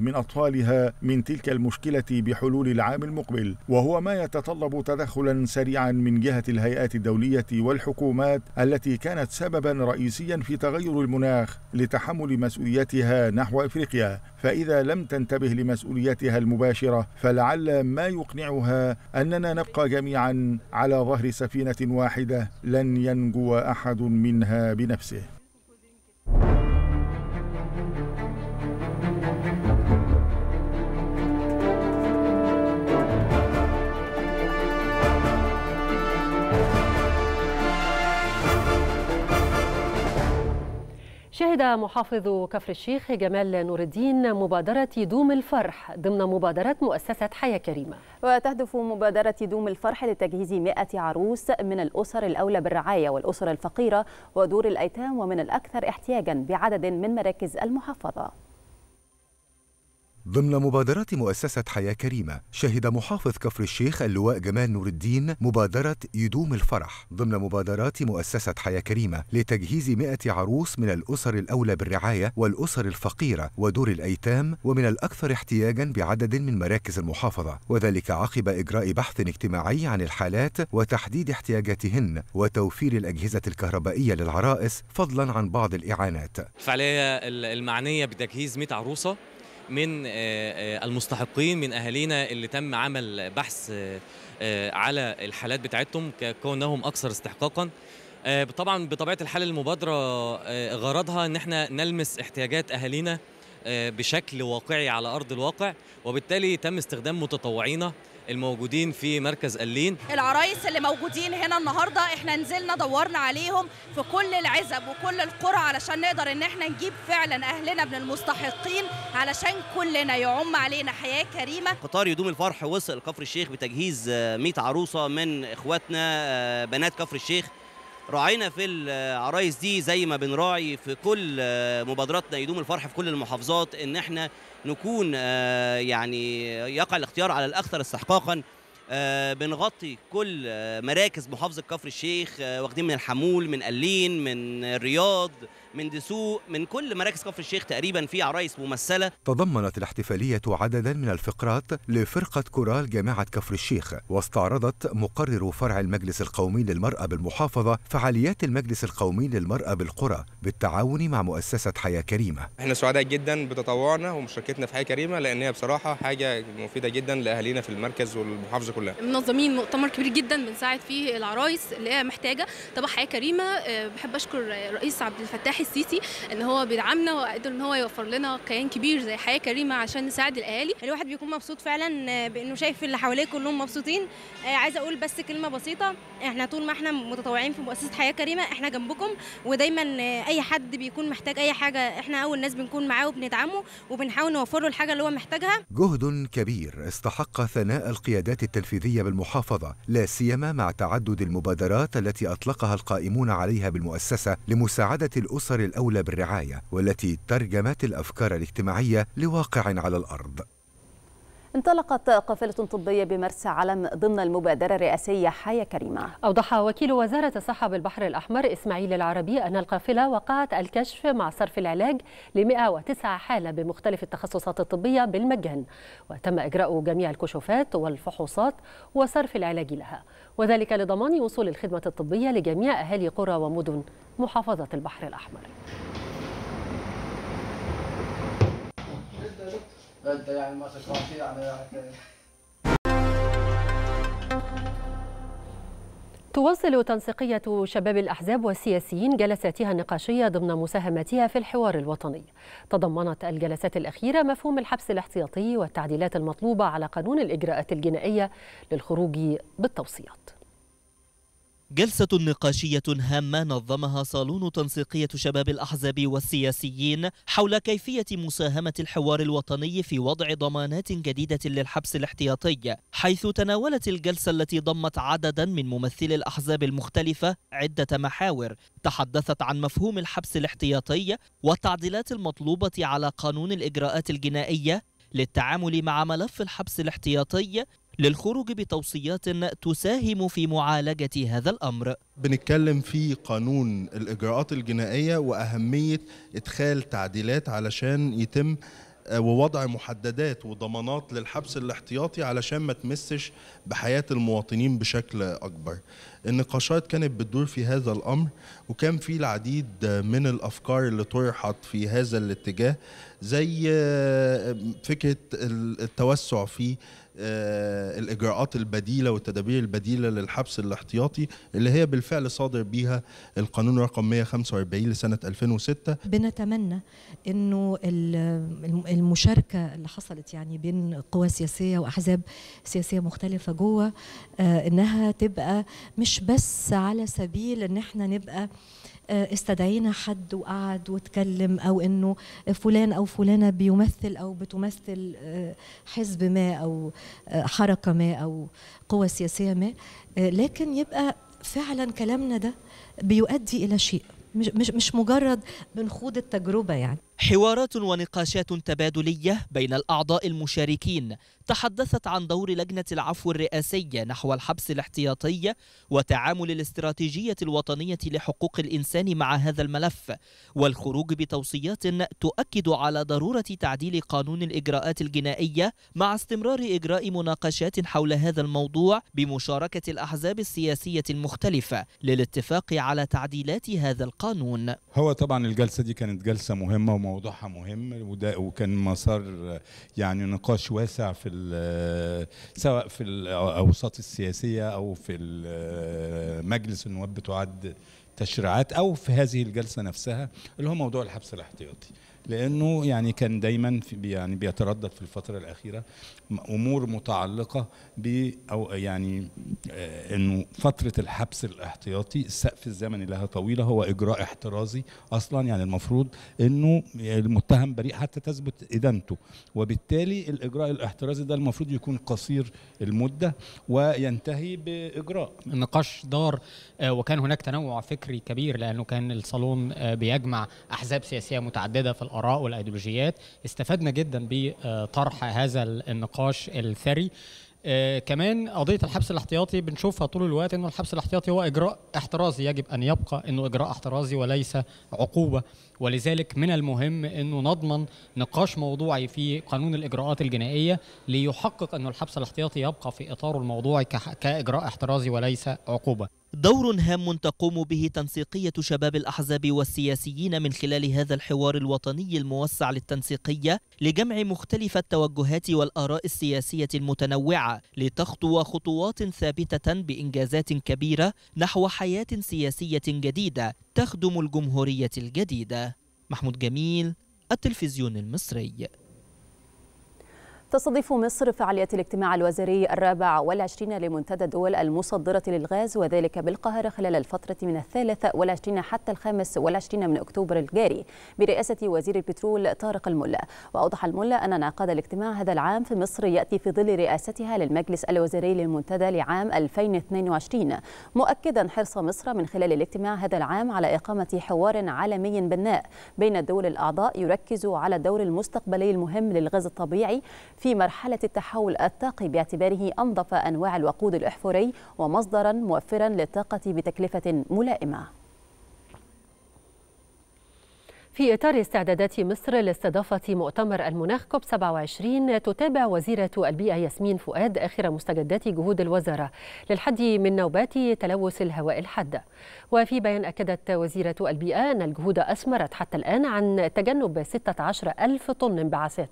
من أطفالها من تلك المشكلة بحلول العام المقبل وهو ما يتطلب تدخلا سريعا من جهة الهيئات الدولية والحكومات التي كانت سببا رئيسيا في تغير المناخ لتحمل مسؤوليتها نحو أفريقيا فإذا لم تنتبه لمسؤوليتها المباشرة فلعل ما يقنعها أننا نبقى جميعا على ظهر سفينة واحدة لن ينجو أحد منها بنفسه شهد محافظ كفر الشيخ جمال نور الدين مبادرة دوم الفرح ضمن مبادرة مؤسسة حياة كريمة وتهدف مبادرة دوم الفرح لتجهيز مئة عروس من الأسر الأولى بالرعاية والأسر الفقيرة ودور الأيتام ومن الأكثر احتياجا بعدد من مراكز المحافظة ضمن مبادرات مؤسسة حياة كريمة شهد محافظ كفر الشيخ اللواء جمال نور الدين مبادرة يدوم الفرح ضمن مبادرات مؤسسة حياة كريمة لتجهيز 100 عروس من الأسر الأولى بالرعاية والأسر الفقيرة ودور الأيتام ومن الأكثر احتياجا بعدد من مراكز المحافظة وذلك عقب إجراء بحث اجتماعي عن الحالات وتحديد احتياجاتهن وتوفير الأجهزة الكهربائية للعرائس فضلا عن بعض الإعانات فعليا المعنية بتجهيز 100 عروسة من آه، آه، المستحقين من اهالينا اللي تم عمل بحث آه، على الحالات بتاعتهم كونهم اكثر استحقاقا طبعا بطبيعه الحال المبادره غرضها ان احنا نلمس احتياجات اهالينا بشكل واقعي على ارض الواقع وبالتالي تم استخدام متطوعينا الموجودين في مركز قلين العرايس اللي موجودين هنا النهارده احنا نزلنا دورنا عليهم في كل العزب وكل القرى علشان نقدر ان احنا نجيب فعلا اهلنا من المستحقين علشان كلنا يعم علينا حياه كريمه قطار يدوم الفرح وصل كفر الشيخ بتجهيز 100 آه، عروسه من اخواتنا آه، بنات كفر الشيخ راعينا في العرايس دي زي ما بنراعي في كل آه، مبادراتنا يدوم الفرح في كل المحافظات ان احنا نكون آه، يعني يقع الاختيار على الاكثر استحقاقا آه، بنغطي كل آه، مراكز محافظه كفر الشيخ واخدين من الحمول من قلين من الرياض من دسوق من كل مراكز كفر الشيخ تقريبا في عرايس ممثله تضمنت الاحتفاليه عددا من الفقرات لفرقه كورال جامعه كفر الشيخ واستعرضت مقرر فرع المجلس القومي للمراه بالمحافظه فعاليات المجلس القومي للمراه بالقرى بالتعاون مع مؤسسه حياه كريمه احنا سعداء جدا بتطوعنا ومشاركتنا في حياه كريمه لان هي بصراحه حاجه مفيده جدا لاهالينا في المركز والمحافظه كلها منظمين مؤتمر كبير جدا بنساعد فيه العرايس اللي هي محتاجه طبعا حياه كريمه آه، بحب اشكر الرئيس عبد الفتاح السيسي ان هو بيدعمنا وقدر ان هو يوفر لنا كيان كبير زي حياه كريمه عشان نساعد الاهالي الواحد بيكون مبسوط فعلا آه، بانه شايف اللي حواليه كلهم مبسوطين آه، عايزه اقول بس كلمه بسيطه احنا طول ما احنا متطوعين في مؤسسه حياه كريمه احنا جنبكم ودايما آه، اي حد بيكون محتاج اي حاجه احنا اول ناس بنكون معاه وبندعمه وبنحاول نوفر له الحاجه اللي هو محتاجها جهد كبير استحق ثناء القيادات التنفيذيه بالمحافظه لا سيما مع تعدد المبادرات التي اطلقها القائمون عليها بالمؤسسه لمساعده الاسر الأسر الأولى بالرعاية والتي ترجمت الأفكار الاجتماعية لواقع على الأرض انطلقت قافلة طبية بمرسى علم ضمن المبادرة الرئاسية حياة كريمة أوضح وكيل وزارة الصحة بالبحر الأحمر إسماعيل العربي أن القافلة وقعت الكشف مع صرف العلاج ل 109 حالة بمختلف التخصصات الطبية بالمجان وتم إجراء جميع الكشوفات والفحوصات وصرف العلاج لها وذلك لضمان وصول الخدمة الطبية لجميع أهالي قرى ومدن محافظة البحر الأحمر انت يعني ما يعني, يعني. تواصل تنسيقية شباب الأحزاب والسياسيين جلساتها النقاشية ضمن مساهمتها في الحوار الوطني تضمنت الجلسات الأخيرة مفهوم الحبس الاحتياطي والتعديلات المطلوبة على قانون الإجراءات الجنائية للخروج بالتوصيات جلسة نقاشية هامة نظمها صالون تنسيقية شباب الأحزاب والسياسيين حول كيفية مساهمة الحوار الوطني في وضع ضمانات جديدة للحبس الاحتياطي حيث تناولت الجلسة التي ضمت عددا من ممثلي الأحزاب المختلفة عدة محاور تحدثت عن مفهوم الحبس الاحتياطي والتعديلات المطلوبة على قانون الإجراءات الجنائية للتعامل مع ملف الحبس الاحتياطي للخروج بتوصيات تساهم في معالجة هذا الأمر بنتكلم في قانون الإجراءات الجنائية وأهمية إدخال تعديلات علشان يتم آه، ووضع محددات وضمانات للحبس الاحتياطي علشان ما تمسش بحياة المواطنين بشكل أكبر النقاشات كانت بتدور في هذا الأمر وكان في العديد من الأفكار اللي طرحت في هذا الاتجاه زي آه، فكرة التوسع في آه، الاجراءات البديله والتدابير البديله للحبس الاحتياطي اللي هي بالفعل صادر بيها القانون رقم 145 لسنه 2006 بنتمنى انه المشاركه اللي حصلت يعني بين قوى سياسيه واحزاب سياسيه مختلفه جوه آه، انها تبقى مش بس على سبيل ان احنا نبقى آه، استدعينا حد وقعد واتكلم او انه فلان او فلانه بيمثل او بتمثل آه، حزب ما او آه، حركه ما او قوى سياسيه ما لكن يبقى فعلا كلامنا ده بيؤدي الى شيء مش مش مش مجرد بنخوض التجربه يعني حوارات ونقاشات تبادلية بين الأعضاء المشاركين تحدثت عن دور لجنة العفو الرئاسية نحو الحبس الاحتياطي وتعامل الاستراتيجية الوطنية لحقوق الإنسان مع هذا الملف والخروج بتوصيات تؤكد على ضرورة تعديل قانون الإجراءات الجنائية مع استمرار إجراء مناقشات حول هذا الموضوع بمشاركة الأحزاب السياسية المختلفة للاتفاق على تعديلات هذا القانون هو طبعا الجلسة دي كانت جلسة مهمة وموضوعها مهم وده وكان مسار يعني نقاش واسع في سواء في الاوساط السياسيه او في مجلس النواب بتعد تشريعات او في هذه الجلسه نفسها اللي هو موضوع الحبس الاحتياطي لانه يعني كان دايما في يعني بيتردد في الفتره الاخيره امور متعلقه ب او يعني آه، انه فتره الحبس الاحتياطي السقف الزمني لها طويله هو اجراء احترازي اصلا يعني المفروض انه المتهم بريء حتى تثبت ادانته وبالتالي الاجراء الاحترازي ده المفروض يكون قصير المده وينتهي باجراء النقاش دار آه، وكان هناك تنوع فكري كبير لانه كان الصالون آه، بيجمع احزاب سياسيه متعدده في الآراء والأيديولوجيات استفدنا جدا بطرح هذا النقاش الثري آه كمان قضيه الحبس الاحتياطي بنشوفها طول الوقت انه الحبس الاحتياطي هو اجراء احترازي يجب ان يبقى انه اجراء احترازي وليس عقوبه ولذلك من المهم انه نضمن نقاش موضوعي في قانون الاجراءات الجنائيه ليحقق انه الحبس الاحتياطي يبقى في اطاره الموضوعي كاجراء احترازي وليس عقوبه. دور هام تقوم به تنسيقيه شباب الاحزاب والسياسيين من خلال هذا الحوار الوطني الموسع للتنسيقيه لجمع مختلف التوجهات والاراء السياسيه المتنوعه لتخطو خطوات ثابته بانجازات كبيره نحو حياه سياسيه جديده تخدم الجمهورية الجديدة محمود جميل التلفزيون المصري تستضيف مصر فعالية الاجتماع الوزاري الرابع والعشرين لمنتدى الدول المصدرة للغاز وذلك بالقاهرة خلال الفترة من الثالث والعشرين حتى الخامس والعشرين من أكتوبر الجاري برئاسة وزير البترول طارق الملا وأوضح الملا أن انعقاد الاجتماع هذا العام في مصر يأتي في ظل رئاستها للمجلس الوزاري للمنتدى لعام 2022 مؤكدا حرص مصر من خلال الاجتماع هذا العام على إقامة حوار عالمي بناء بين الدول الأعضاء يركز على الدور المستقبلي المهم للغاز الطبيعي في مرحلة التحول الطاقي باعتباره أنظف أنواع الوقود الأحفوري ومصدرا موفرا للطاقة بتكلفة ملائمة في إطار استعدادات مصر لاستضافة مؤتمر المناخ كوب 27 تتابع وزيرة البيئة ياسمين فؤاد آخر مستجدات جهود الوزارة للحد من نوبات تلوث الهواء الحادة وفي بيان أكدت وزيرة البيئة أن الجهود أثمرت حتى الآن عن تجنب 16 ألف طن انبعاثات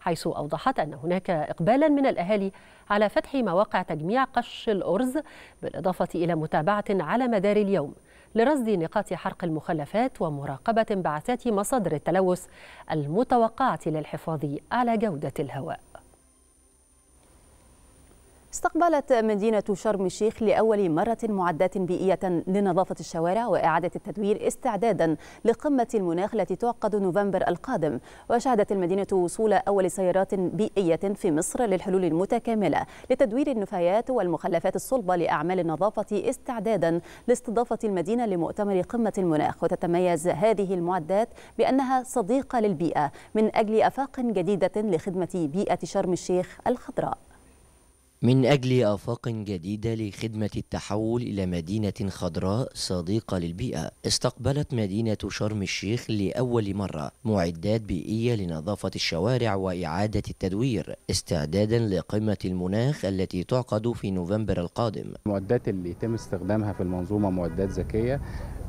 حيث أوضحت أن هناك إقبالا من الأهالي على فتح مواقع تجميع قش الأرز بالإضافة إلى متابعة على مدار اليوم لرصد نقاط حرق المخلفات ومراقبة انبعاثات مصادر التلوث المتوقعة للحفاظ على جودة الهواء استقبلت مدينة شرم الشيخ لأول مرة معدات بيئية لنظافة الشوارع وإعادة التدوير استعدادا لقمة المناخ التي تعقد نوفمبر القادم وشهدت المدينة وصول أول سيارات بيئية في مصر للحلول المتكاملة لتدوير النفايات والمخلفات الصلبة لأعمال النظافة استعدادا لاستضافة المدينة لمؤتمر قمة المناخ وتتميز هذه المعدات بأنها صديقة للبيئة من أجل أفاق جديدة لخدمة بيئة شرم الشيخ الخضراء من أجل آفاق جديدة لخدمة التحول إلى مدينة خضراء صديقة للبيئة استقبلت مدينة شرم الشيخ لأول مرة معدات بيئية لنظافة الشوارع وإعادة التدوير استعدادا لقمة المناخ التي تعقد في نوفمبر القادم المعدات اللي يتم استخدامها في المنظومة معدات ذكية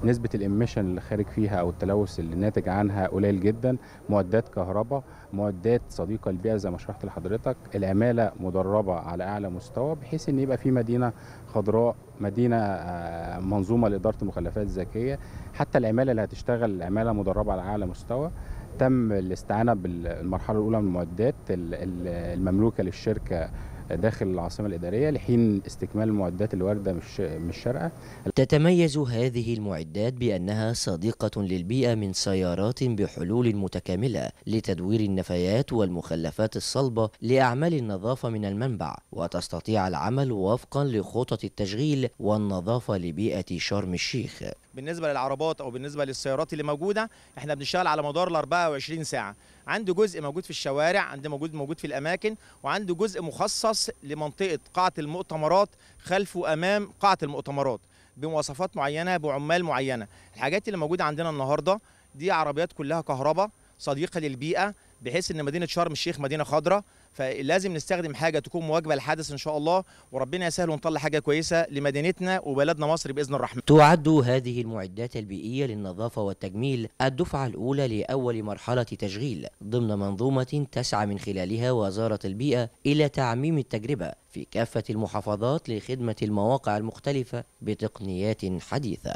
نسبة الإميشن اللي خارج فيها أو التلوث اللي ناتج عنها قليل جدا معدات كهرباء معدات صديقه للبيئه زي ما شرحت لحضرتك العماله مدربه على اعلى مستوى بحيث ان يبقى في مدينه خضراء مدينه آه، منظومه لاداره المخلفات الذكيه حتى العماله اللي هتشتغل عماله مدربه على اعلى مستوى تم الاستعانه بالمرحله الاولى من المعدات المملوكه للشركه داخل العاصمة الإدارية لحين استكمال معدات الوردة مش مش شرقة تتميز هذه المعدات بأنها صديقة للبيئة من سيارات بحلول متكاملة لتدوير النفايات والمخلفات الصلبة لأعمال النظافة من المنبع وتستطيع العمل وفقا لخطط التشغيل والنظافة لبيئة شرم الشيخ بالنسبه للعربات او بالنسبه للسيارات اللي موجوده احنا بنشتغل على مدار ال 24 ساعه عنده جزء موجود في الشوارع عنده موجود موجود في الاماكن وعنده جزء مخصص لمنطقه قاعه المؤتمرات خلف وامام قاعه المؤتمرات بمواصفات معينه بعمال معينه الحاجات اللي موجوده عندنا النهارده دي عربيات كلها كهرباء صديقه للبيئه بحيث ان مدينه شرم الشيخ مدينه خضراء فلازم نستخدم حاجه تكون مواجبه للحدث ان شاء الله وربنا يسهل ونطلع حاجه كويسه لمدينتنا وبلدنا مصر باذن الرحمن. تعد هذه المعدات البيئيه للنظافه والتجميل الدفعه الاولى لاول مرحله تشغيل ضمن منظومه تسعى من خلالها وزاره البيئه الى تعميم التجربه في كافه المحافظات لخدمه المواقع المختلفه بتقنيات حديثه.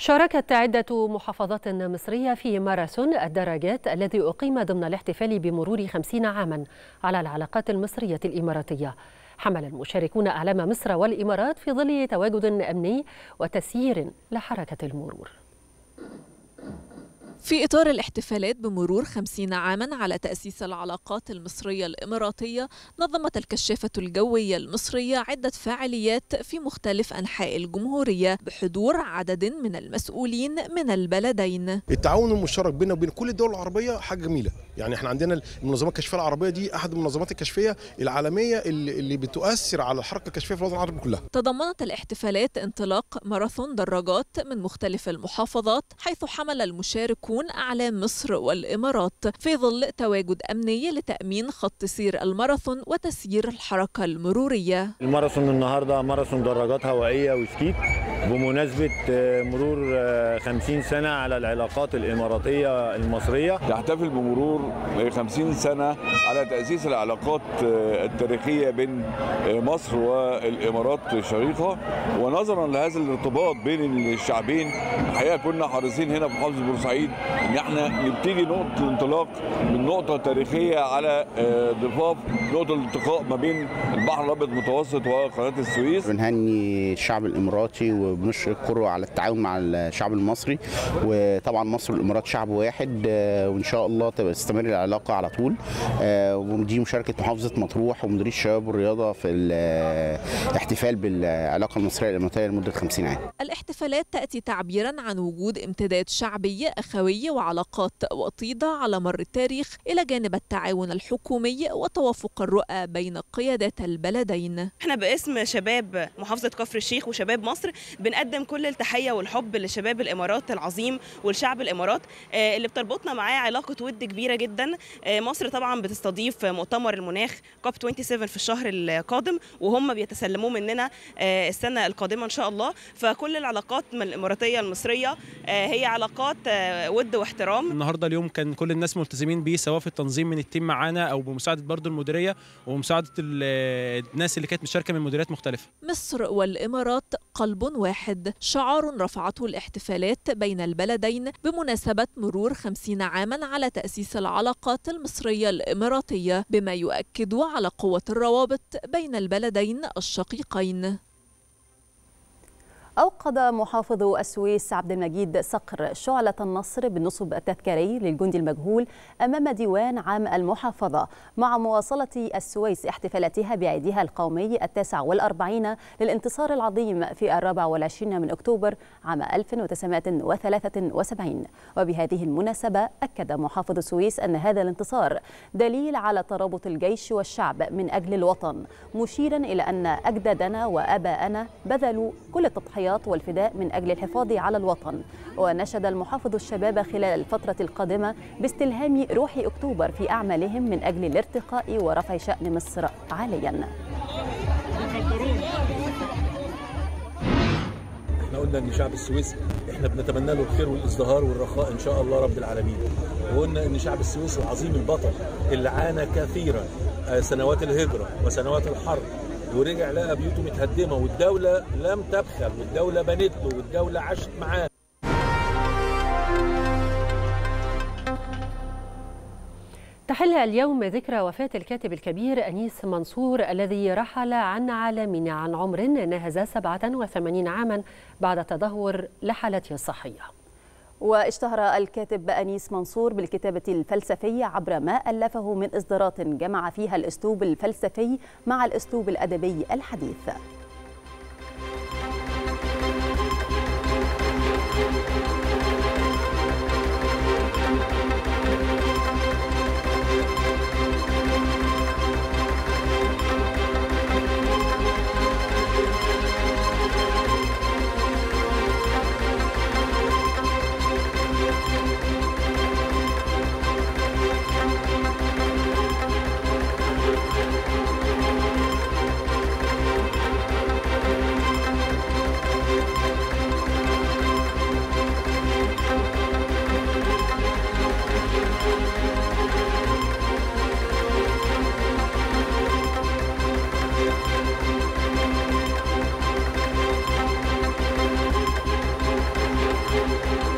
شاركت عدة محافظات مصرية في ماراثون الدرجات الذي أقيم ضمن الاحتفال بمرور خمسين عاما على العلاقات المصرية الإماراتية حمل المشاركون أعلام مصر والإمارات في ظل تواجد أمني وتسيير لحركة المرور في إطار الاحتفالات بمرور خمسين عاما على تأسيس العلاقات المصرية الإماراتية نظمت الكشافة الجوية المصرية عدة فعاليات في مختلف أنحاء الجمهورية بحضور عدد من المسؤولين من البلدين التعاون المشترك بيننا وبين كل الدول العربية حاجة جميلة يعني احنا عندنا المنظمات الكشفية العربية دي أحد المنظمات الكشفية العالمية اللي بتؤثر على الحركة الكشفية في الوطن العربي كلها تضمنت الاحتفالات انطلاق ماراثون دراجات من مختلف المحافظات حيث حمل المشاركون يكون أعلام مصر والإمارات في ظل تواجد أمني لتأمين خط سير الماراثون وتسيير الحركة المرورية الماراثون النهاردة ماراثون دراجات هوائية وسكيت بمناسبة آه، مرور 50 آه، سنة على العلاقات الإماراتية المصرية يحتفل بمرور 50 آه، سنة على تأسيس العلاقات التاريخية بين مصر والإمارات الشقيقة ونظرا لهذا الارتباط بين الشعبين الحقيقة كنا حريصين هنا في محافظة بورسعيد ان احنا نبتدي نقطه الانطلاق من نقطه تاريخيه على آه، ضفاف نقطه الالتقاء ما بين البحر الابيض المتوسط وقناه السويس. بنهني الشعب الاماراتي وبنشكر كره على التعاون مع الشعب المصري وطبعا مصر والامارات شعب واحد آه، وان شاء الله تستمر العلاقه على طول آه، ودي مشاركه محافظه مطروح ومديريه الشباب والرياضه في الاحتفال بالعلاقه المصريه الاماراتيه لمده 50 عام. الاحتفالات تاتي تعبيرا عن وجود امتداد شعبي اخوي الثنائية وعلاقات وطيدة على مر التاريخ إلى جانب التعاون الحكومي وتوافق الرؤى بين قيادات البلدين احنا باسم شباب محافظة كفر الشيخ وشباب مصر بنقدم كل التحية والحب لشباب الإمارات العظيم والشعب الإمارات آه، اللي بتربطنا معاه علاقة ود كبيرة جدا آه، مصر طبعا بتستضيف مؤتمر المناخ كوب 27 في الشهر القادم وهم بيتسلموه مننا آه، السنة القادمة إن شاء الله فكل العلاقات من الإماراتية المصرية هي علاقات ود واحترام النهارده اليوم كان كل الناس ملتزمين بيه سواء في التنظيم من التيم معانا او بمساعده برضو المديريه ومساعده الناس اللي كانت مشاركه من مديريات مختلفه مصر والامارات قلب واحد شعار رفعته الاحتفالات بين البلدين بمناسبه مرور 50 عاما على تاسيس العلاقات المصريه الاماراتيه بما يؤكد على قوه الروابط بين البلدين الشقيقين أوقد محافظ السويس عبد المجيد صقر شعلة النصر بالنصب التذكاري للجندي المجهول أمام ديوان عام المحافظة مع مواصلة السويس احتفالاتها بعيدها القومي التاسع والأربعين للانتصار العظيم في الرابع والعشرين من أكتوبر عام 1973 وبهذه المناسبة أكد محافظ السويس أن هذا الانتصار دليل على ترابط الجيش والشعب من أجل الوطن مشيرا إلى أن أجدادنا وأباءنا بذلوا كل التضحيات الخياط والفداء من أجل الحفاظ على الوطن ونشد المحافظ الشباب خلال الفترة القادمة باستلهام روح أكتوبر في أعمالهم من أجل الارتقاء ورفع شأن مصر عالياً احنا قلنا ان شعب السويس احنا بنتمنى له الخير والازدهار والرخاء ان شاء الله رب العالمين وقلنا ان شعب السويس العظيم البطل اللي عانى كثيرا آه، سنوات الهجره وسنوات الحرب ورجع لقى بيوته متهدمه والدوله لم تبخل والدوله بنت له والدوله عاشت معاه تحل اليوم ذكرى وفاة الكاتب الكبير أنيس منصور الذي رحل عن عالمنا عن عمر ناهز 87 عاما بعد تدهور لحالته الصحية واشتهر الكاتب أنيس منصور بالكتابة الفلسفية عبر ما ألفه من إصدارات جمع فيها الأسلوب الفلسفي مع الأسلوب الأدبي الحديث. Thank you.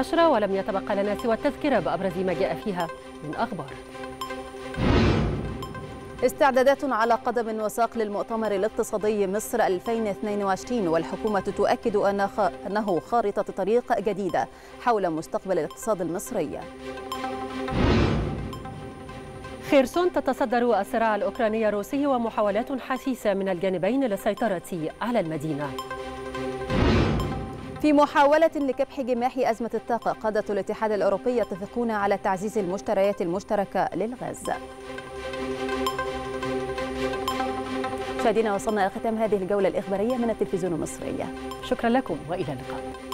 النشرة ولم يتبقى لنا سوى التذكرة بأبرز ما جاء فيها من أخبار استعدادات على قدم وساق للمؤتمر الاقتصادي مصر 2022 والحكومة تؤكد أنه خارطة طريق جديدة حول مستقبل الاقتصاد المصري خيرسون تتصدر الصراع الأوكراني الروسي ومحاولات حثيثة من الجانبين للسيطرة على المدينة في محاولة لكبح جماح أزمة الطاقة قادة الاتحاد الأوروبي يتفقون على تعزيز المشتريات المشتركة للغاز مشاهدينا وصلنا إلى ختام هذه الجولة الإخبارية من التلفزيون المصري شكرا لكم وإلى اللقاء